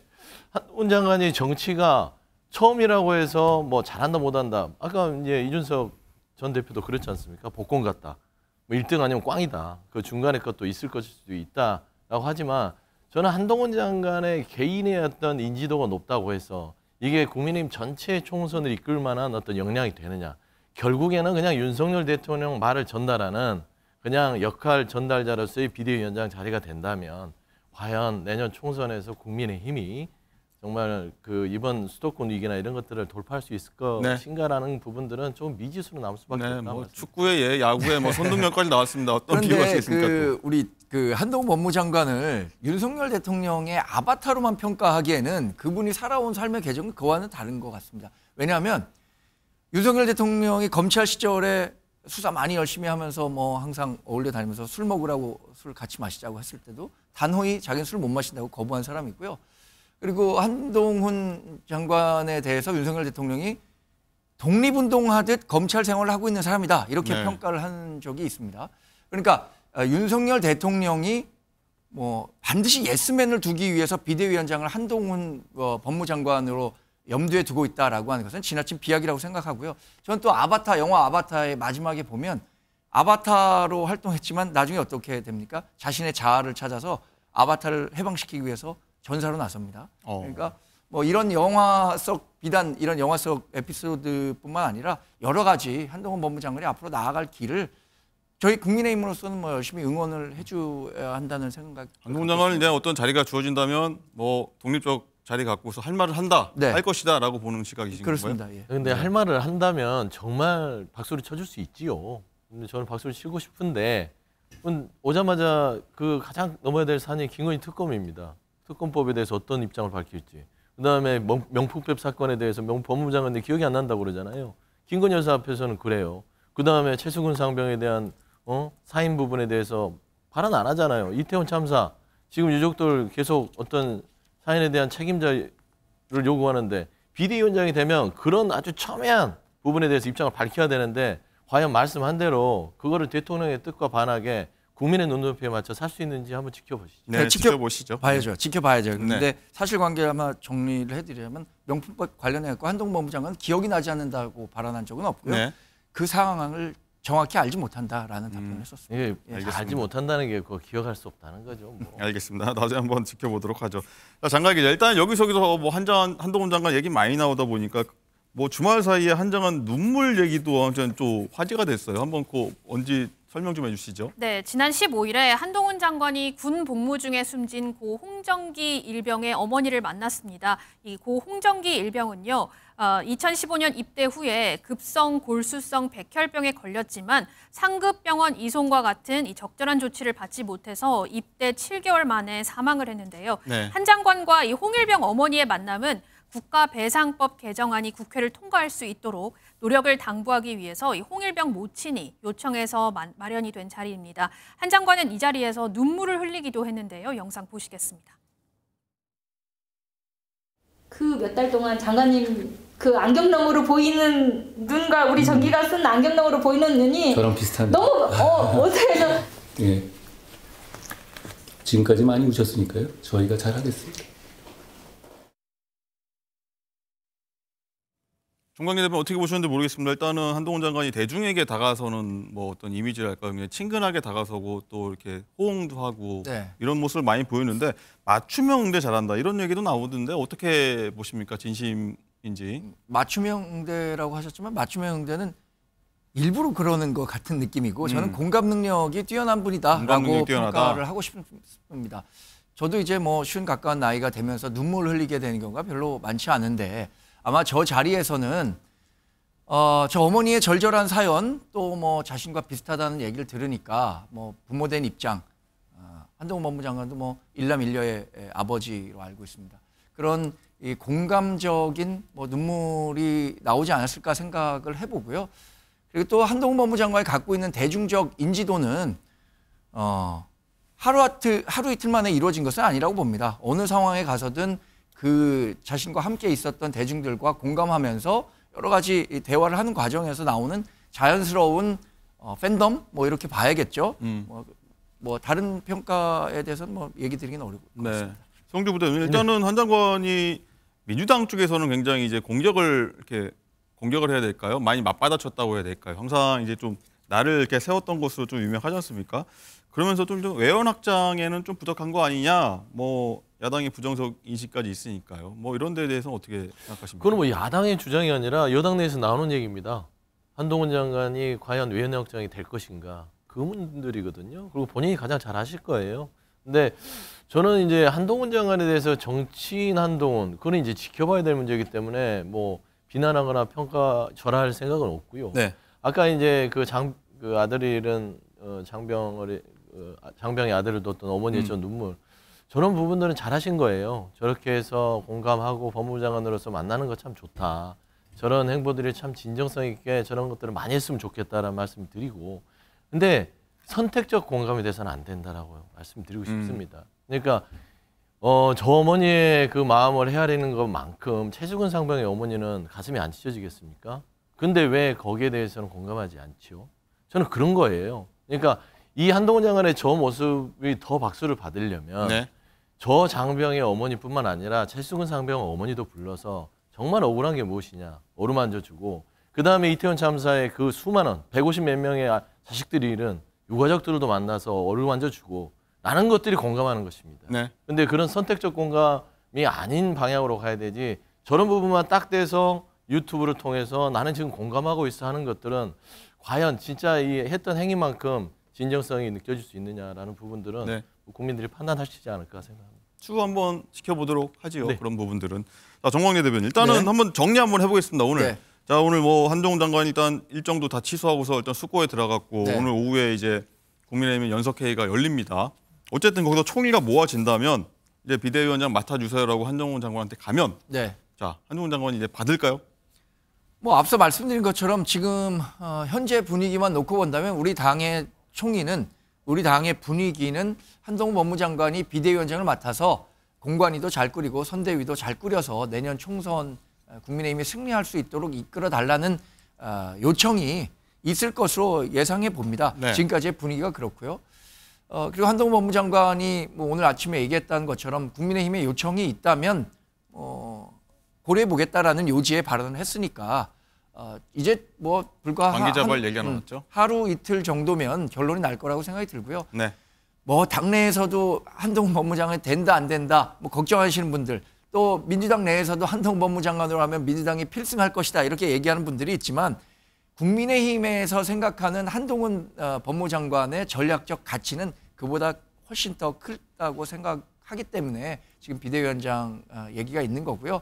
한동훈 장관이 정치가 처음이라고 해서 뭐 잘한다 못한다. 아까 이제 이준석 전 대표도 그렇지 않습니까? 복권 같다. 뭐 1등 아니면 꽝이다. 그 중간에 것도 있을 것일 수도 있다라고 하지만 저는 한동훈 장관의 개인의 어떤 인지도가 높다고 해서 이게 국민의힘 전체 총선을 이끌 만한 어떤 역량이 되느냐. 결국에는 그냥 윤석열 대통령 말을 전달하는 그냥 역할 전달자로서의 비대위원장 자리가 된다면 과연 내년 총선에서 국민의힘이 정말 그 이번 수도권 위기나 이런 것들을 돌파할 수 있을 것인가라는 네. 부분들은 좀 미지수로 남을 수밖에 네, 없다. 뭐 축구에 예, 야구에 뭐선동력까지 나왔습니다. 어떤 비유하시겠습니까그 우리 그 한동훈 법무장관을 윤석열 대통령의 아바타로만 평가하기에는 그분이 살아온 삶의 계정은 그와는 다른 것 같습니다. 왜냐하면 윤석열 대통령이 검찰 시절에 수사 많이 열심히 하면서 뭐 항상 어울려 다니면서 술 먹으라고 술 같이 마시자고 했을 때도 단호히 자기는 술못 마신다고 거부한 사람이 있고요. 그리고 한동훈 장관에 대해서 윤석열 대통령이 독립운동하듯 검찰 생활을 하고 있는 사람이다 이렇게 네. 평가를 한 적이 있습니다. 그러니까 어, 윤석열 대통령이 뭐 반드시 예스맨을 두기 위해서 비대위원장을 한동훈 어, 법무장관으로 염두에 두고 있다라고 하는 것은 지나친 비약이라고 생각하고요. 저는 또 아바타 영화 아바타의 마지막에 보면 아바타로 활동했지만 나중에 어떻게 됩니까? 자신의 자아를 찾아서 아바타를 해방시키기 위해서 전사로 나섭니다. 어. 그러니까 뭐 이런 영화 속 비단 이런 영화 속 에피소드뿐만 아니라 여러 가지 한동훈 법무장관이 앞으로 나아갈 길을 저희 국민의힘으로서는 뭐 열심히 응원을 해줘야 한다는 생각. 한동훈 장관에 대 어떤 자리가 주어진다면 뭐 독립적 자리 갖고서 할 말을 한다, 네. 할 것이다라고 보는 시각이신 그렇습니다. 그런데 예. 네. 할 말을 한다면 정말 박수를 쳐줄 수 있지요. 근데 저는 박수를 치고 싶은데 오자마자 그 가장 넘어야 될 산이 김건희 특검입니다. 특검법에 대해서 어떤 입장을 밝힐지 그다음에 명품법 사건에 대해서 명 법무장관이 기억이 안 난다고 그러잖아요. 김건희 여사 앞에서는 그래요. 그다음에 최수근 상병에 대한 어? 사인 부분에 대해서 발언 안 하잖아요. 이태원 참사 지금 유족들 계속 어떤 사인에 대한 책임자를 요구하는데 비대위원장이 되면 그런 아주 첨예한 부분에 대해서 입장을 밝혀야 되는데 과연 말씀한 대로 그거를 대통령의 뜻과 반하게 국민의 눈높이에 맞춰 살 수 있는지 한번 지켜보시죠. 네, 네 지켜보시죠. 봐야죠. 네. 지켜봐야죠. 그런데 네. 사실관계 아마 정리를 해드리면 명품법 관련해갖 한동 본부장은 기억이 나지 않는다고 발언한 적은 없고요. 네. 그 상황을 정확히 알지 못한다라는 답변을 음, 했습니다 예, 알겠습니다. 알지 못한다는 게 그거 기억할 수 없다는 거죠. 뭐. 알겠습니다. 나중에 한번 지켜보도록 하죠. 장관 기자 일단 여기서기서 뭐 한장 한동훈 장관 얘기 많이 나오다 보니까 뭐 주말 사이에 한장한 눈물 얘기도 완 화제가 됐어요. 한번 그 언제 설명 좀 해주시죠. 네, 지난 15일에 한동훈 장관이 군 복무 중에 숨진 고 홍정기 일병의 어머니를 만났습니다. 이 고 홍정기 일병은요, 어, 2015년 입대 후에 급성 골수성 백혈병에 걸렸지만 상급 병원 이송과 같은 이 적절한 조치를 받지 못해서 입대 7개월 만에 사망을 했는데요. 네. 한 장관과 이 홍일병 어머니의 만남은 국가배상법 개정안이 국회를 통과할 수 있도록 노력을 당부하기 위해서 이 홍일병 모친이 요청해서 마련이 된 자리입니다. 한 장관은 이 자리에서 눈물을 흘리기도 했는데요. 영상 보시겠습니다. 그 몇 달 동안 장관님 그 안경너머로 보이는 눈과 우리 전기가 음. 쓴 안경너머로 보이는 눈이 저랑 비슷한 너무 어 아. 어색해서 예 지금까지 많이 우셨으니까요 저희가 잘하겠습니다. 중강기 대변 어떻게 보셨는지 모르겠습니다. 일단은 한동훈 장관이 대중에게 다가서는 뭐 어떤 이미지랄까 그냥 친근하게 다가서고 또 이렇게 호응도 하고 네. 이런 모습을 많이 보였는데 맞춤형 응대 잘한다 이런 얘기도 나오던데 어떻게 보십니까 진심인지? 맞춤형 응대라고 하셨지만 맞춤형 응대는 일부러 그러는 것 같은 느낌이고 저는 음. 공감 능력이 뛰어난 분이다라고 뛰어나 평가를 하고 싶습니다. 저도 이제 뭐 쉰 가까운 나이가 되면서 눈물 흘리게 되는 경우가 별로 많지 않은데 아마 저 자리에서는 어, 저 어머니의 절절한 사연 또 뭐 자신과 비슷하다는 얘기를 들으니까 뭐 부모된 입장 어, 한동훈 법무장관도 뭐 일남일녀의 아버지로 알고 있습니다. 그런 이 공감적인 뭐 눈물이 나오지 않았을까 생각을 해보고요. 그리고 또 한동훈 법무장관이 갖고 있는 대중적 인지도는 어, 하루, 하루 트하 이틀 만에 이루어진 것은 아니라고 봅니다. 어느 상황에 가서든 그 자신과 함께 있었던 대중들과 공감하면서 여러 가지 대화를 하는 과정에서 나오는 자연스러운 어, 팬덤 뭐 이렇게 봐야겠죠. 음. 뭐, 뭐, 다른 평가에 대해서는 뭐 얘기 드리긴는 어렵고 네. 같습니다. 성주 부대 네. 일단은 네. 한장관이 민주당 쪽에서는 굉장히 이제 공격을 이렇게 공격을 해야 될까요? 많이 맞받아쳤다고 해야 될까요? 항상 이제 좀 나를 이렇게 세웠던 것으로 좀 유명하지 않습니까? 그러면서 좀, 좀 외연 확장에는 좀 부족한 거 아니냐, 뭐 야당의 부정적 인식까지 있으니까요. 뭐 이런 데에 대해서 는 어떻게 생각하십니까? 그건 뭐 야당의 주장이 아니라 여당 내에서 나오는 얘기입니다. 한동훈 장관이 과연 위원장이 될 것인가 그 문들이거든요. 그리고 본인이 가장 잘 아실 거예요. 근데 저는 이제 한동훈 장관에 대해서 정치인 한동훈 그는 이제 지켜봐야 될 문제이기 때문에 뭐 비난하거나 평가 절할 생각은 없고요. 네. 아까 이제 그 장그 그, 그 아들 잃은 어, 장병을 그 아, 장병의 아들을 뒀던 어머니의 음. 저 눈물 저런 부분들은 잘하신 거예요. 저렇게 해서 공감하고 법무부 장관으로서 만나는 거 참 좋다. 저런 행보들이 참 진정성 있게 저런 것들을 많이 했으면 좋겠다라는 말씀 드리고 근데 선택적 공감이 돼서는 안 된다라고 말씀드리고 음. 싶습니다. 그러니까 어, 저 어머니의 그 마음을 헤아리는 것만큼 최수근 상병의 어머니는 가슴이 안 찢어지겠습니까? 근데 왜 거기에 대해서는 공감하지 않지요? 저는 그런 거예요. 그러니까 이 한동훈 장관의 저 모습이 더 박수를 받으려면 네. 저 장병의 어머니뿐만 아니라 최수근 상병 어머니도 불러서 정말 억울한 게 무엇이냐 어루만져주고 그 다음에 이태원 참사의 그 수많은 150몇 명의 아, 자식들이 잃은 유가족들도 만나서 어루만져주고 라는 것들이 공감하는 것입니다. 네. 근데 그런 선택적 공감이 아닌 방향으로 가야 되지 저런 부분만 딱 돼서 유튜브를 통해서 나는 지금 공감하고 있어 하는 것들은 과연 진짜 이 했던 행위만큼 진정성이 느껴질 수 있느냐라는 부분들은 네. 국민들이 판단하시지 않을까 생각합니다. 추후 한번 지켜보도록 하지요. 네. 그런 부분들은. 자, 정광래 대변인 일단은 네. 한번 정리 한번 해보겠습니다. 오늘 네. 자 오늘 뭐 한동훈 장관 일단 일정도 다 취소하고서 일단 숙고에 들어갔고 네. 오늘 오후에 이제 국민의힘 연석회의가 열립니다. 어쨌든 거기서 총리가 모아진다면 이제 비대위원장 맡아주세요라고 한정훈 장관한테 가면 네. 자 한정훈 장관이 이제 받을까요? 뭐 앞서 말씀드린 것처럼 지금 어, 현재 분위기만 놓고 본다면 우리 당의 총리는 우리 당의 분위기는 한동훈 법무장관이 비대위원장을 맡아서 공관위도 잘 꾸리고 선대위도 잘 꾸려서 내년 총선 어, 국민의힘이 승리할 수 있도록 이끌어 달라는 어, 요청이 있을 것으로 예상해 봅니다. 네. 지금까지의 분위기가 그렇고요. 어, 그리고 한동훈 법무장관이 뭐 오늘 아침에 얘기했던 것처럼 국민의힘의 요청이 있다면 어, 고려해 보겠다라는 요지에 발언을 했으니까 어, 이제 뭐 불과 관계자발 얘기하는 거죠. 하루 이틀 정도면 결론이 날 거라고 생각이 들고요. 네. 뭐 당내에서도 한동훈 법무장관 된다 안 된다 뭐 걱정하시는 분들 또 민주당 내에서도 한동훈 법무장관으로 하면 민주당이 필승할 것이다 이렇게 얘기하는 분들이 있지만 국민의힘에서 생각하는 한동훈 어, 법무장관의 전략적 가치는 그보다 훨씬 더 크다고 생각하기 때문에 지금 비대위원장 어, 얘기가 있는 거고요.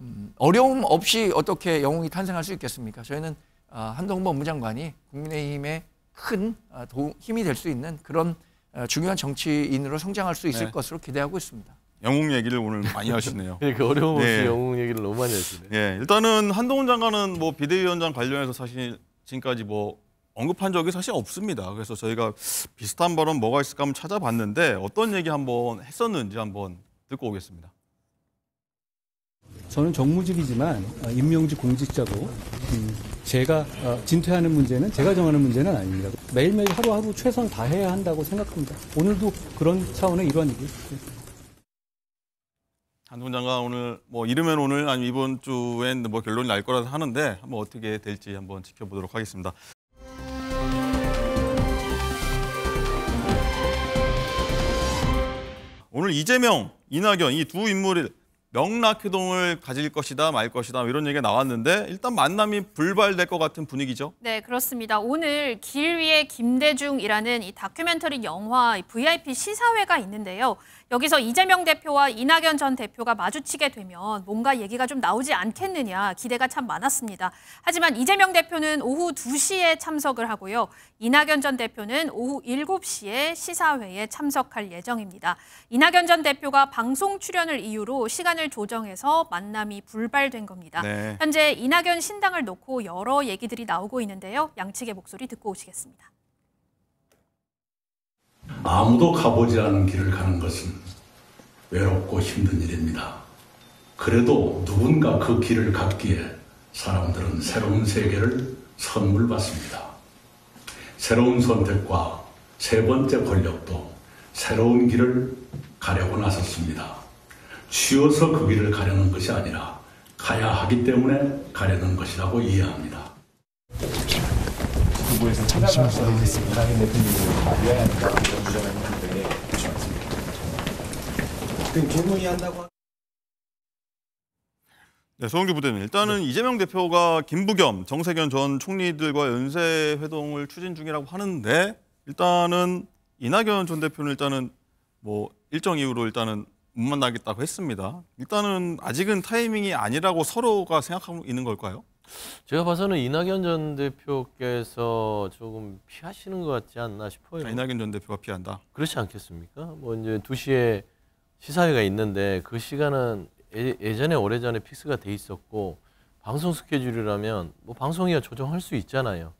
음, 어려움 없이 어떻게 영웅이 탄생할 수 있겠습니까? 저희는 아, 한동범 무장관이 국민의힘에 큰 아, 힘이 될 수 있는 그런 아, 중요한 정치인으로 성장할 수 있을 네. 것으로 기대하고 있습니다. 영웅 얘기를 오늘 많이 하시네요. 네, 그 어려움 없이 네. 영웅 얘기를 너무 많이 하시네요. 네. 예, 일단은 한동훈 장관은 뭐 비대위원장 관련해서 사실 지금까지 뭐 언급한 적이 사실 없습니다. 그래서 저희가 비슷한 발언 뭐가 있을까 한번 찾아봤는데 어떤 얘기 한번 했었는지 한번 듣고 오겠습니다. 저는 정무직이지만 어, 임명직 공직자고 음, 제가 어, 진퇴하는 문제는 제가 정하는 문제는 아닙니다. 매일매일 하루하루 최선 을 다해야 한다고 생각합니다. 오늘도 그런 차원의 일환이고요. 안동 네. 장관 오늘 뭐 이르면 오늘 아니면 이번 주엔 뭐 결론이 날 거라서 하는데 한번 어떻게 될지 한번 지켜보도록 하겠습니다. 오늘 이재명, 이낙연 이 두 인물을 명락회동을 가질 것이다 말 것이다 뭐 이런 얘기가 나왔는데 일단 만남이 불발될 것 같은 분위기죠. 네 그렇습니다. 오늘 길 위에 김대중이라는 이 다큐멘터리 영화 VIP 시사회가 있는데요. 여기서 이재명 대표와 이낙연 전 대표가 마주치게 되면 뭔가 얘기가 좀 나오지 않겠느냐 기대가 참 많았습니다. 하지만 이재명 대표는 오후 2시에 참석을 하고요. 이낙연 전 대표는 오후 7시에 시사회에 참석할 예정입니다. 이낙연 전 대표가 방송 출연을 이유로 시간을 조정해서 만남이 불발된 겁니다. 네. 현재 이낙연 신당을 놓고 여러 얘기들이 나오고 있는데요. 양측의 목소리 듣고 오시겠습니다. 아무도 가보지 않은 길을 가는 것은 외롭고 힘든 일입니다. 그래도 누군가 그 길을 갔기에 사람들은 새로운 세계를 선물 받습니다. 새로운 선택과 세 번째 권력도 새로운 길을 가려고 나섰습니다. 쉬어서 그 길을 가려는 것이 아니라 가야 하기 때문에 가려는 것이라고 이해합니다. 부부에서 잠시만 기다리겠습니다. 이낙는이 네, 소홍기 부대는 일단은 네. 이재명 대표가 김부겸, 정세균 전 총리들과 연쇄 회동을 추진 중이라고 하는데 일단은 이낙연 전 대표는 일단은 뭐 일정 이후로 일단은 못 만나겠다고 했습니다. 일단은 아직은 타이밍이 아니라고 서로가 생각하고 있는 걸까요? 제가 봐서는 이낙연 전 대표께서 조금 피하시는 것 같지 않나 싶어요. 아, 이낙연 전 대표가 피한다. 그렇지 않겠습니까? 뭐 이제 2시에 시사회가 있는데 그 시간은 예, 전에 오래전에 픽스가 돼 있었고 방송 스케줄이라면 뭐 방송이야 조정할 수 있잖아요.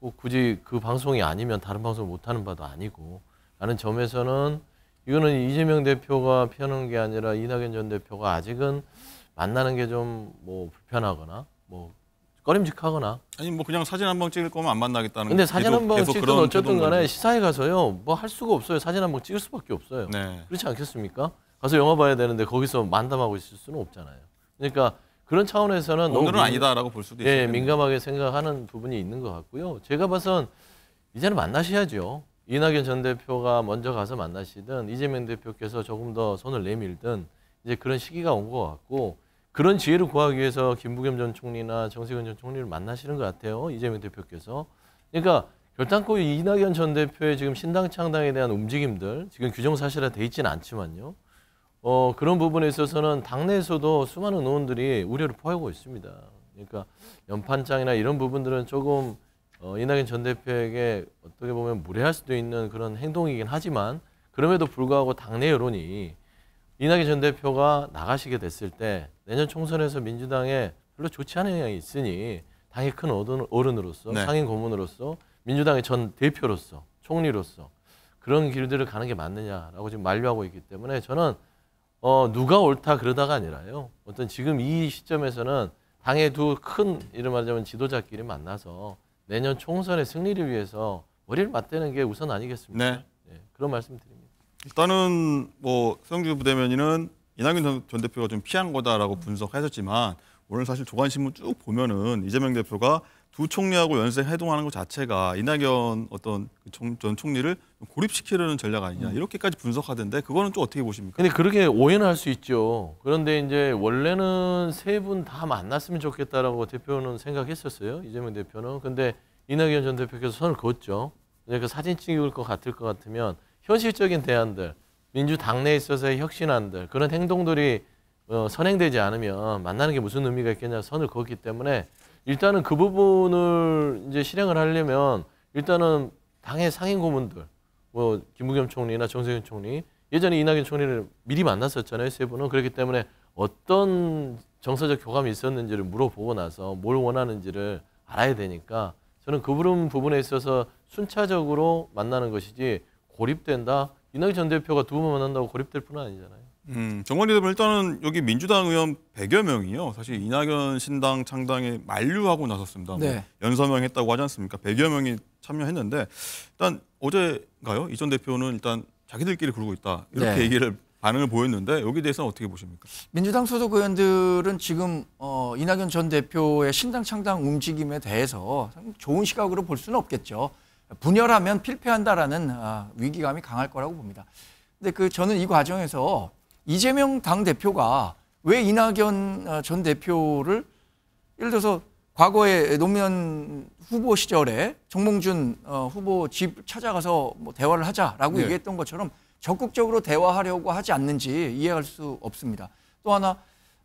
꼭 굳이 그 방송이 아니면 다른 방송 못하는 바도 아니고 라는 점에서는 이거는 이재명 대표가 피하는 게 아니라 이낙연 전 대표가 아직은 만나는 게 좀 뭐 불편하거나 뭐 꺼림직하거나 아니 뭐 그냥 사진 한 번 찍을 거면 안 만나겠다는 근데 사진 한 번 찍든 어쨌든 간에 시사회 가서요 뭐 할 수가 없어요 사진 한 번 찍을 수밖에 없어요 네. 그렇지 않겠습니까 가서 영화 봐야 되는데 거기서 만담하고 있을 수는 없잖아요 그러니까 그런 차원에서는 오늘은 너무 아니다라고 볼 수도 예, 있어요 예, 민감하게 생각하는 부분이 있는 것 같고요 제가 봐선 이제는 만나셔야죠 이낙연 전 대표가 먼저 가서 만나시든 이재명 대표께서 조금 더 손을 내밀든 이제 그런 시기가 온 것 같고 그런 지혜를 구하기 위해서 김부겸 전 총리나 정세균 전 총리를 만나시는 것 같아요. 이재명 대표께서. 그러니까 결단코 이낙연 전 대표의 지금 신당 창당에 대한 움직임들 지금 규정 사실화 돼 있지는 않지만요. 어, 그런 부분에 있어서는 당내에서도 수많은 의원들이 우려를 포하고 있습니다. 그러니까 연판장이나 이런 부분들은 조금 어, 이낙연 전 대표에게 어떻게 보면 무례할 수도 있는 그런 행동이긴 하지만 그럼에도 불구하고 당내 여론이 이낙연 전 대표가 나가시게 됐을 때 내년 총선에서 민주당에 별로 좋지 않은 영향이 있으니 당의 큰 어른으로서 네. 상임 고문으로서 민주당의 전 대표로서 총리로서 그런 길들을 가는 게 맞느냐라고 지금 만류하고 있기 때문에 저는 어, 누가 옳다 그러다가 아니라요. 어떤 지금 이 시점에서는 당의 두 큰 이름 말하자면 지도자끼리 만나서 내년 총선의 승리를 위해서 머리를 맞대는 게 우선 아니겠습니까? 네. 네 그런 말씀드립니다. 일단은 뭐 성주 부대면이는 이낙연 전 대표가 좀 피한 거다라고 분석하셨지만 오늘 사실 조간신문 쭉 보면은 이재명 대표가 두 총리하고 연쇄 회동하는 것 자체가 이낙연 어떤 그 총, 전 총리를 고립시키려는 전략 아니냐 음. 이렇게까지 분석하던데 그거는 좀 어떻게 보십니까? 근데 그렇게 오해는 할 수 있죠. 그런데 이제 원래는 세 분 다 만났으면 좋겠다라고 대표는 생각했었어요. 이재명 대표는. 근데 이낙연 전 대표께서 선을 그었죠. 그러니까 사진 찍을 것 같을 것 같으면 현실적인 대안들 민주 당내에 있어서의 혁신안들 그런 행동들이 어, 선행되지 않으면 만나는 게 무슨 의미가 있겠냐 선을 그었기 때문에 일단은 그 부분을 이제 실행을 하려면 일단은 당의 상임 고문들 뭐 김부겸 총리나 정세균 총리 예전에 이낙연 총리를 미리 만났었잖아요 세 분은 그렇기 때문에 어떤 정서적 교감이 있었는지를 물어보고 나서 뭘 원하는지를 알아야 되니까 저는 그 부분 부분에 있어서 순차적으로 만나는 것이지 고립된다 이낙연 전 대표가 두분 만난다고 고립될 뿐 아니잖아요. 음, 정관리 대표 일단은 여기 민주당 의원 100여 명이요. 사실 이낙연 신당 창당에 만류하고 나섰습니다. 뭐 네. 뭐 연서명 했다고 하지 않습니까? 100여 명이 참여했는데 일단 어제가요. 이 전 대표는 일단 자기들끼리 그고 있다. 이렇게 네. 얘기를 반응을 보였는데 여기 대해서는 어떻게 보십니까? 민주당 소속 의원들은 지금 어, 이낙연 전 대표의 신당 창당 움직임에 대해서 좋은 시각으로 볼 수는 없겠죠. 분열하면 필패한다라는 아, 위기감이 강할 거라고 봅니다. 근데 그 저는 이 과정에서 이재명 당 대표가 왜 이낙연 어, 전 대표를 예를 들어서 과거에 노무현 후보 시절에 정몽준 어, 후보 집 찾아가서 뭐 대화를 하자라고 네. 얘기했던 것처럼 적극적으로 대화하려고 하지 않는지 이해할 수 없습니다. 또 하나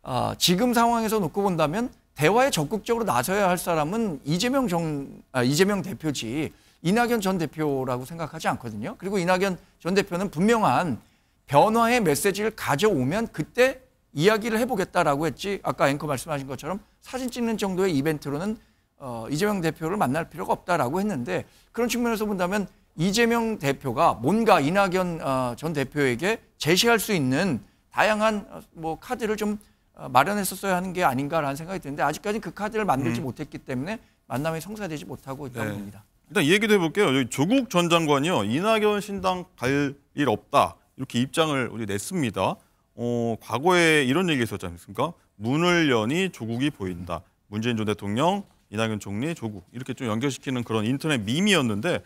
아, 지금 상황에서 놓고 본다면 대화에 적극적으로 나서야 할 사람은 이재명 정 아, 이재명 대표지 이낙연 전 대표라고 생각하지 않거든요. 그리고 이낙연 전 대표는 분명한 변화의 메시지를 가져오면 그때 이야기를 해보겠다라고 했지 아까 앵커 말씀하신 것처럼 사진 찍는 정도의 이벤트로는 어, 이재명 대표를 만날 필요가 없다라고 했는데 그런 측면에서 본다면 이재명 대표가 뭔가 이낙연 어, 전 대표에게 제시할 수 있는 다양한 어, 뭐 카드를 좀 어, 마련했었어야 하는 게 아닌가라는 생각이 드는데 아직까지 그 카드를 만들지 음. 못했기 때문에 만남이 성사되지 못하고 있다고 네. 봅니다. 일단 이 얘기도 해볼게요. 조국 전 장관이요. 이낙연 신당 갈 일 없다. 이렇게 입장을 우리 냈습니다. 어, 과거에 이런 얘기 있었지 않습니까? 문을 여니 조국이 보인다. 문재인 전 대통령, 이낙연 총리, 조국. 이렇게 좀 연결시키는 그런 인터넷 밈이었는데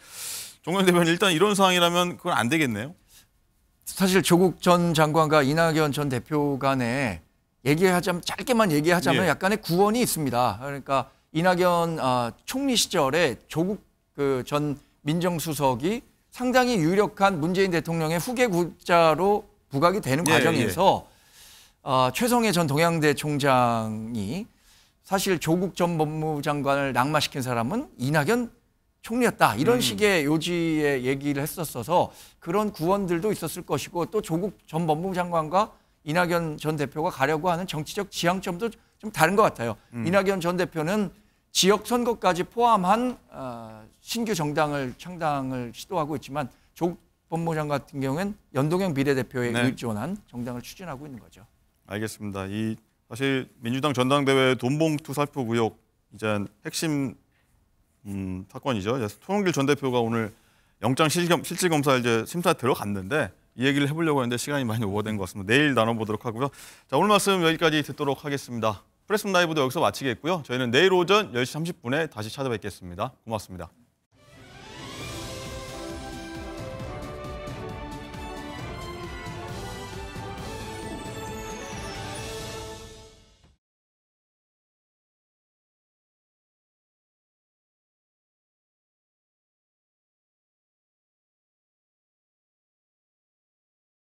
종권 대변인 일단 이런 상황이라면 그건 안 되겠네요. 사실 조국 전 장관과 이낙연 전 대표 간에 얘기하자면 짧게만 얘기하자면 예. 약간의 구원이 있습니다. 그러니까 이낙연 아, 총리 시절에 조국 그전 민정수석이 상당히 유력한 문재인 대통령의 후계국자로 부각이 되는 예, 과정에서 예. 어, 아, 최성해 전 동양대 총장이 사실 조국 전 법무부 장관을 낙마시킨 사람은 이낙연 총리였다 이런 음. 식의 요지의 얘기를 했었어서 그런 구원들도 있었을 것이고 또 조국 전 법무부 장관과 이낙연 전 대표가 가려고 하는 정치적 지향점도 좀 다른 것 같아요. 음. 이낙연 전 대표는 지역 선거까지 포함한 어, 신규 정당을 창당을 시도하고 있지만 조국 법무장 같은 경우엔 연동형 비례대표에 네. 의존한 정당을 추진하고 있는 거죠. 알겠습니다. 이 사실 민주당 전당대회 돈봉투 살포 구역 이제 핵심 음, 사건이죠. 토영길 전 대표가 오늘 영장 실질검사 이제 심사 들어갔는데 이 얘기를 해보려고 했는데 시간이 많이 오버된 것 같습니다. 내일 나눠보도록 하고요. 자 오늘 말씀 여기까지 듣도록 하겠습니다. 프레스 라이브도 여기서 마치겠고요. 저희는 내일 오전 10시 30분에 다시 찾아뵙겠습니다. 고맙습니다.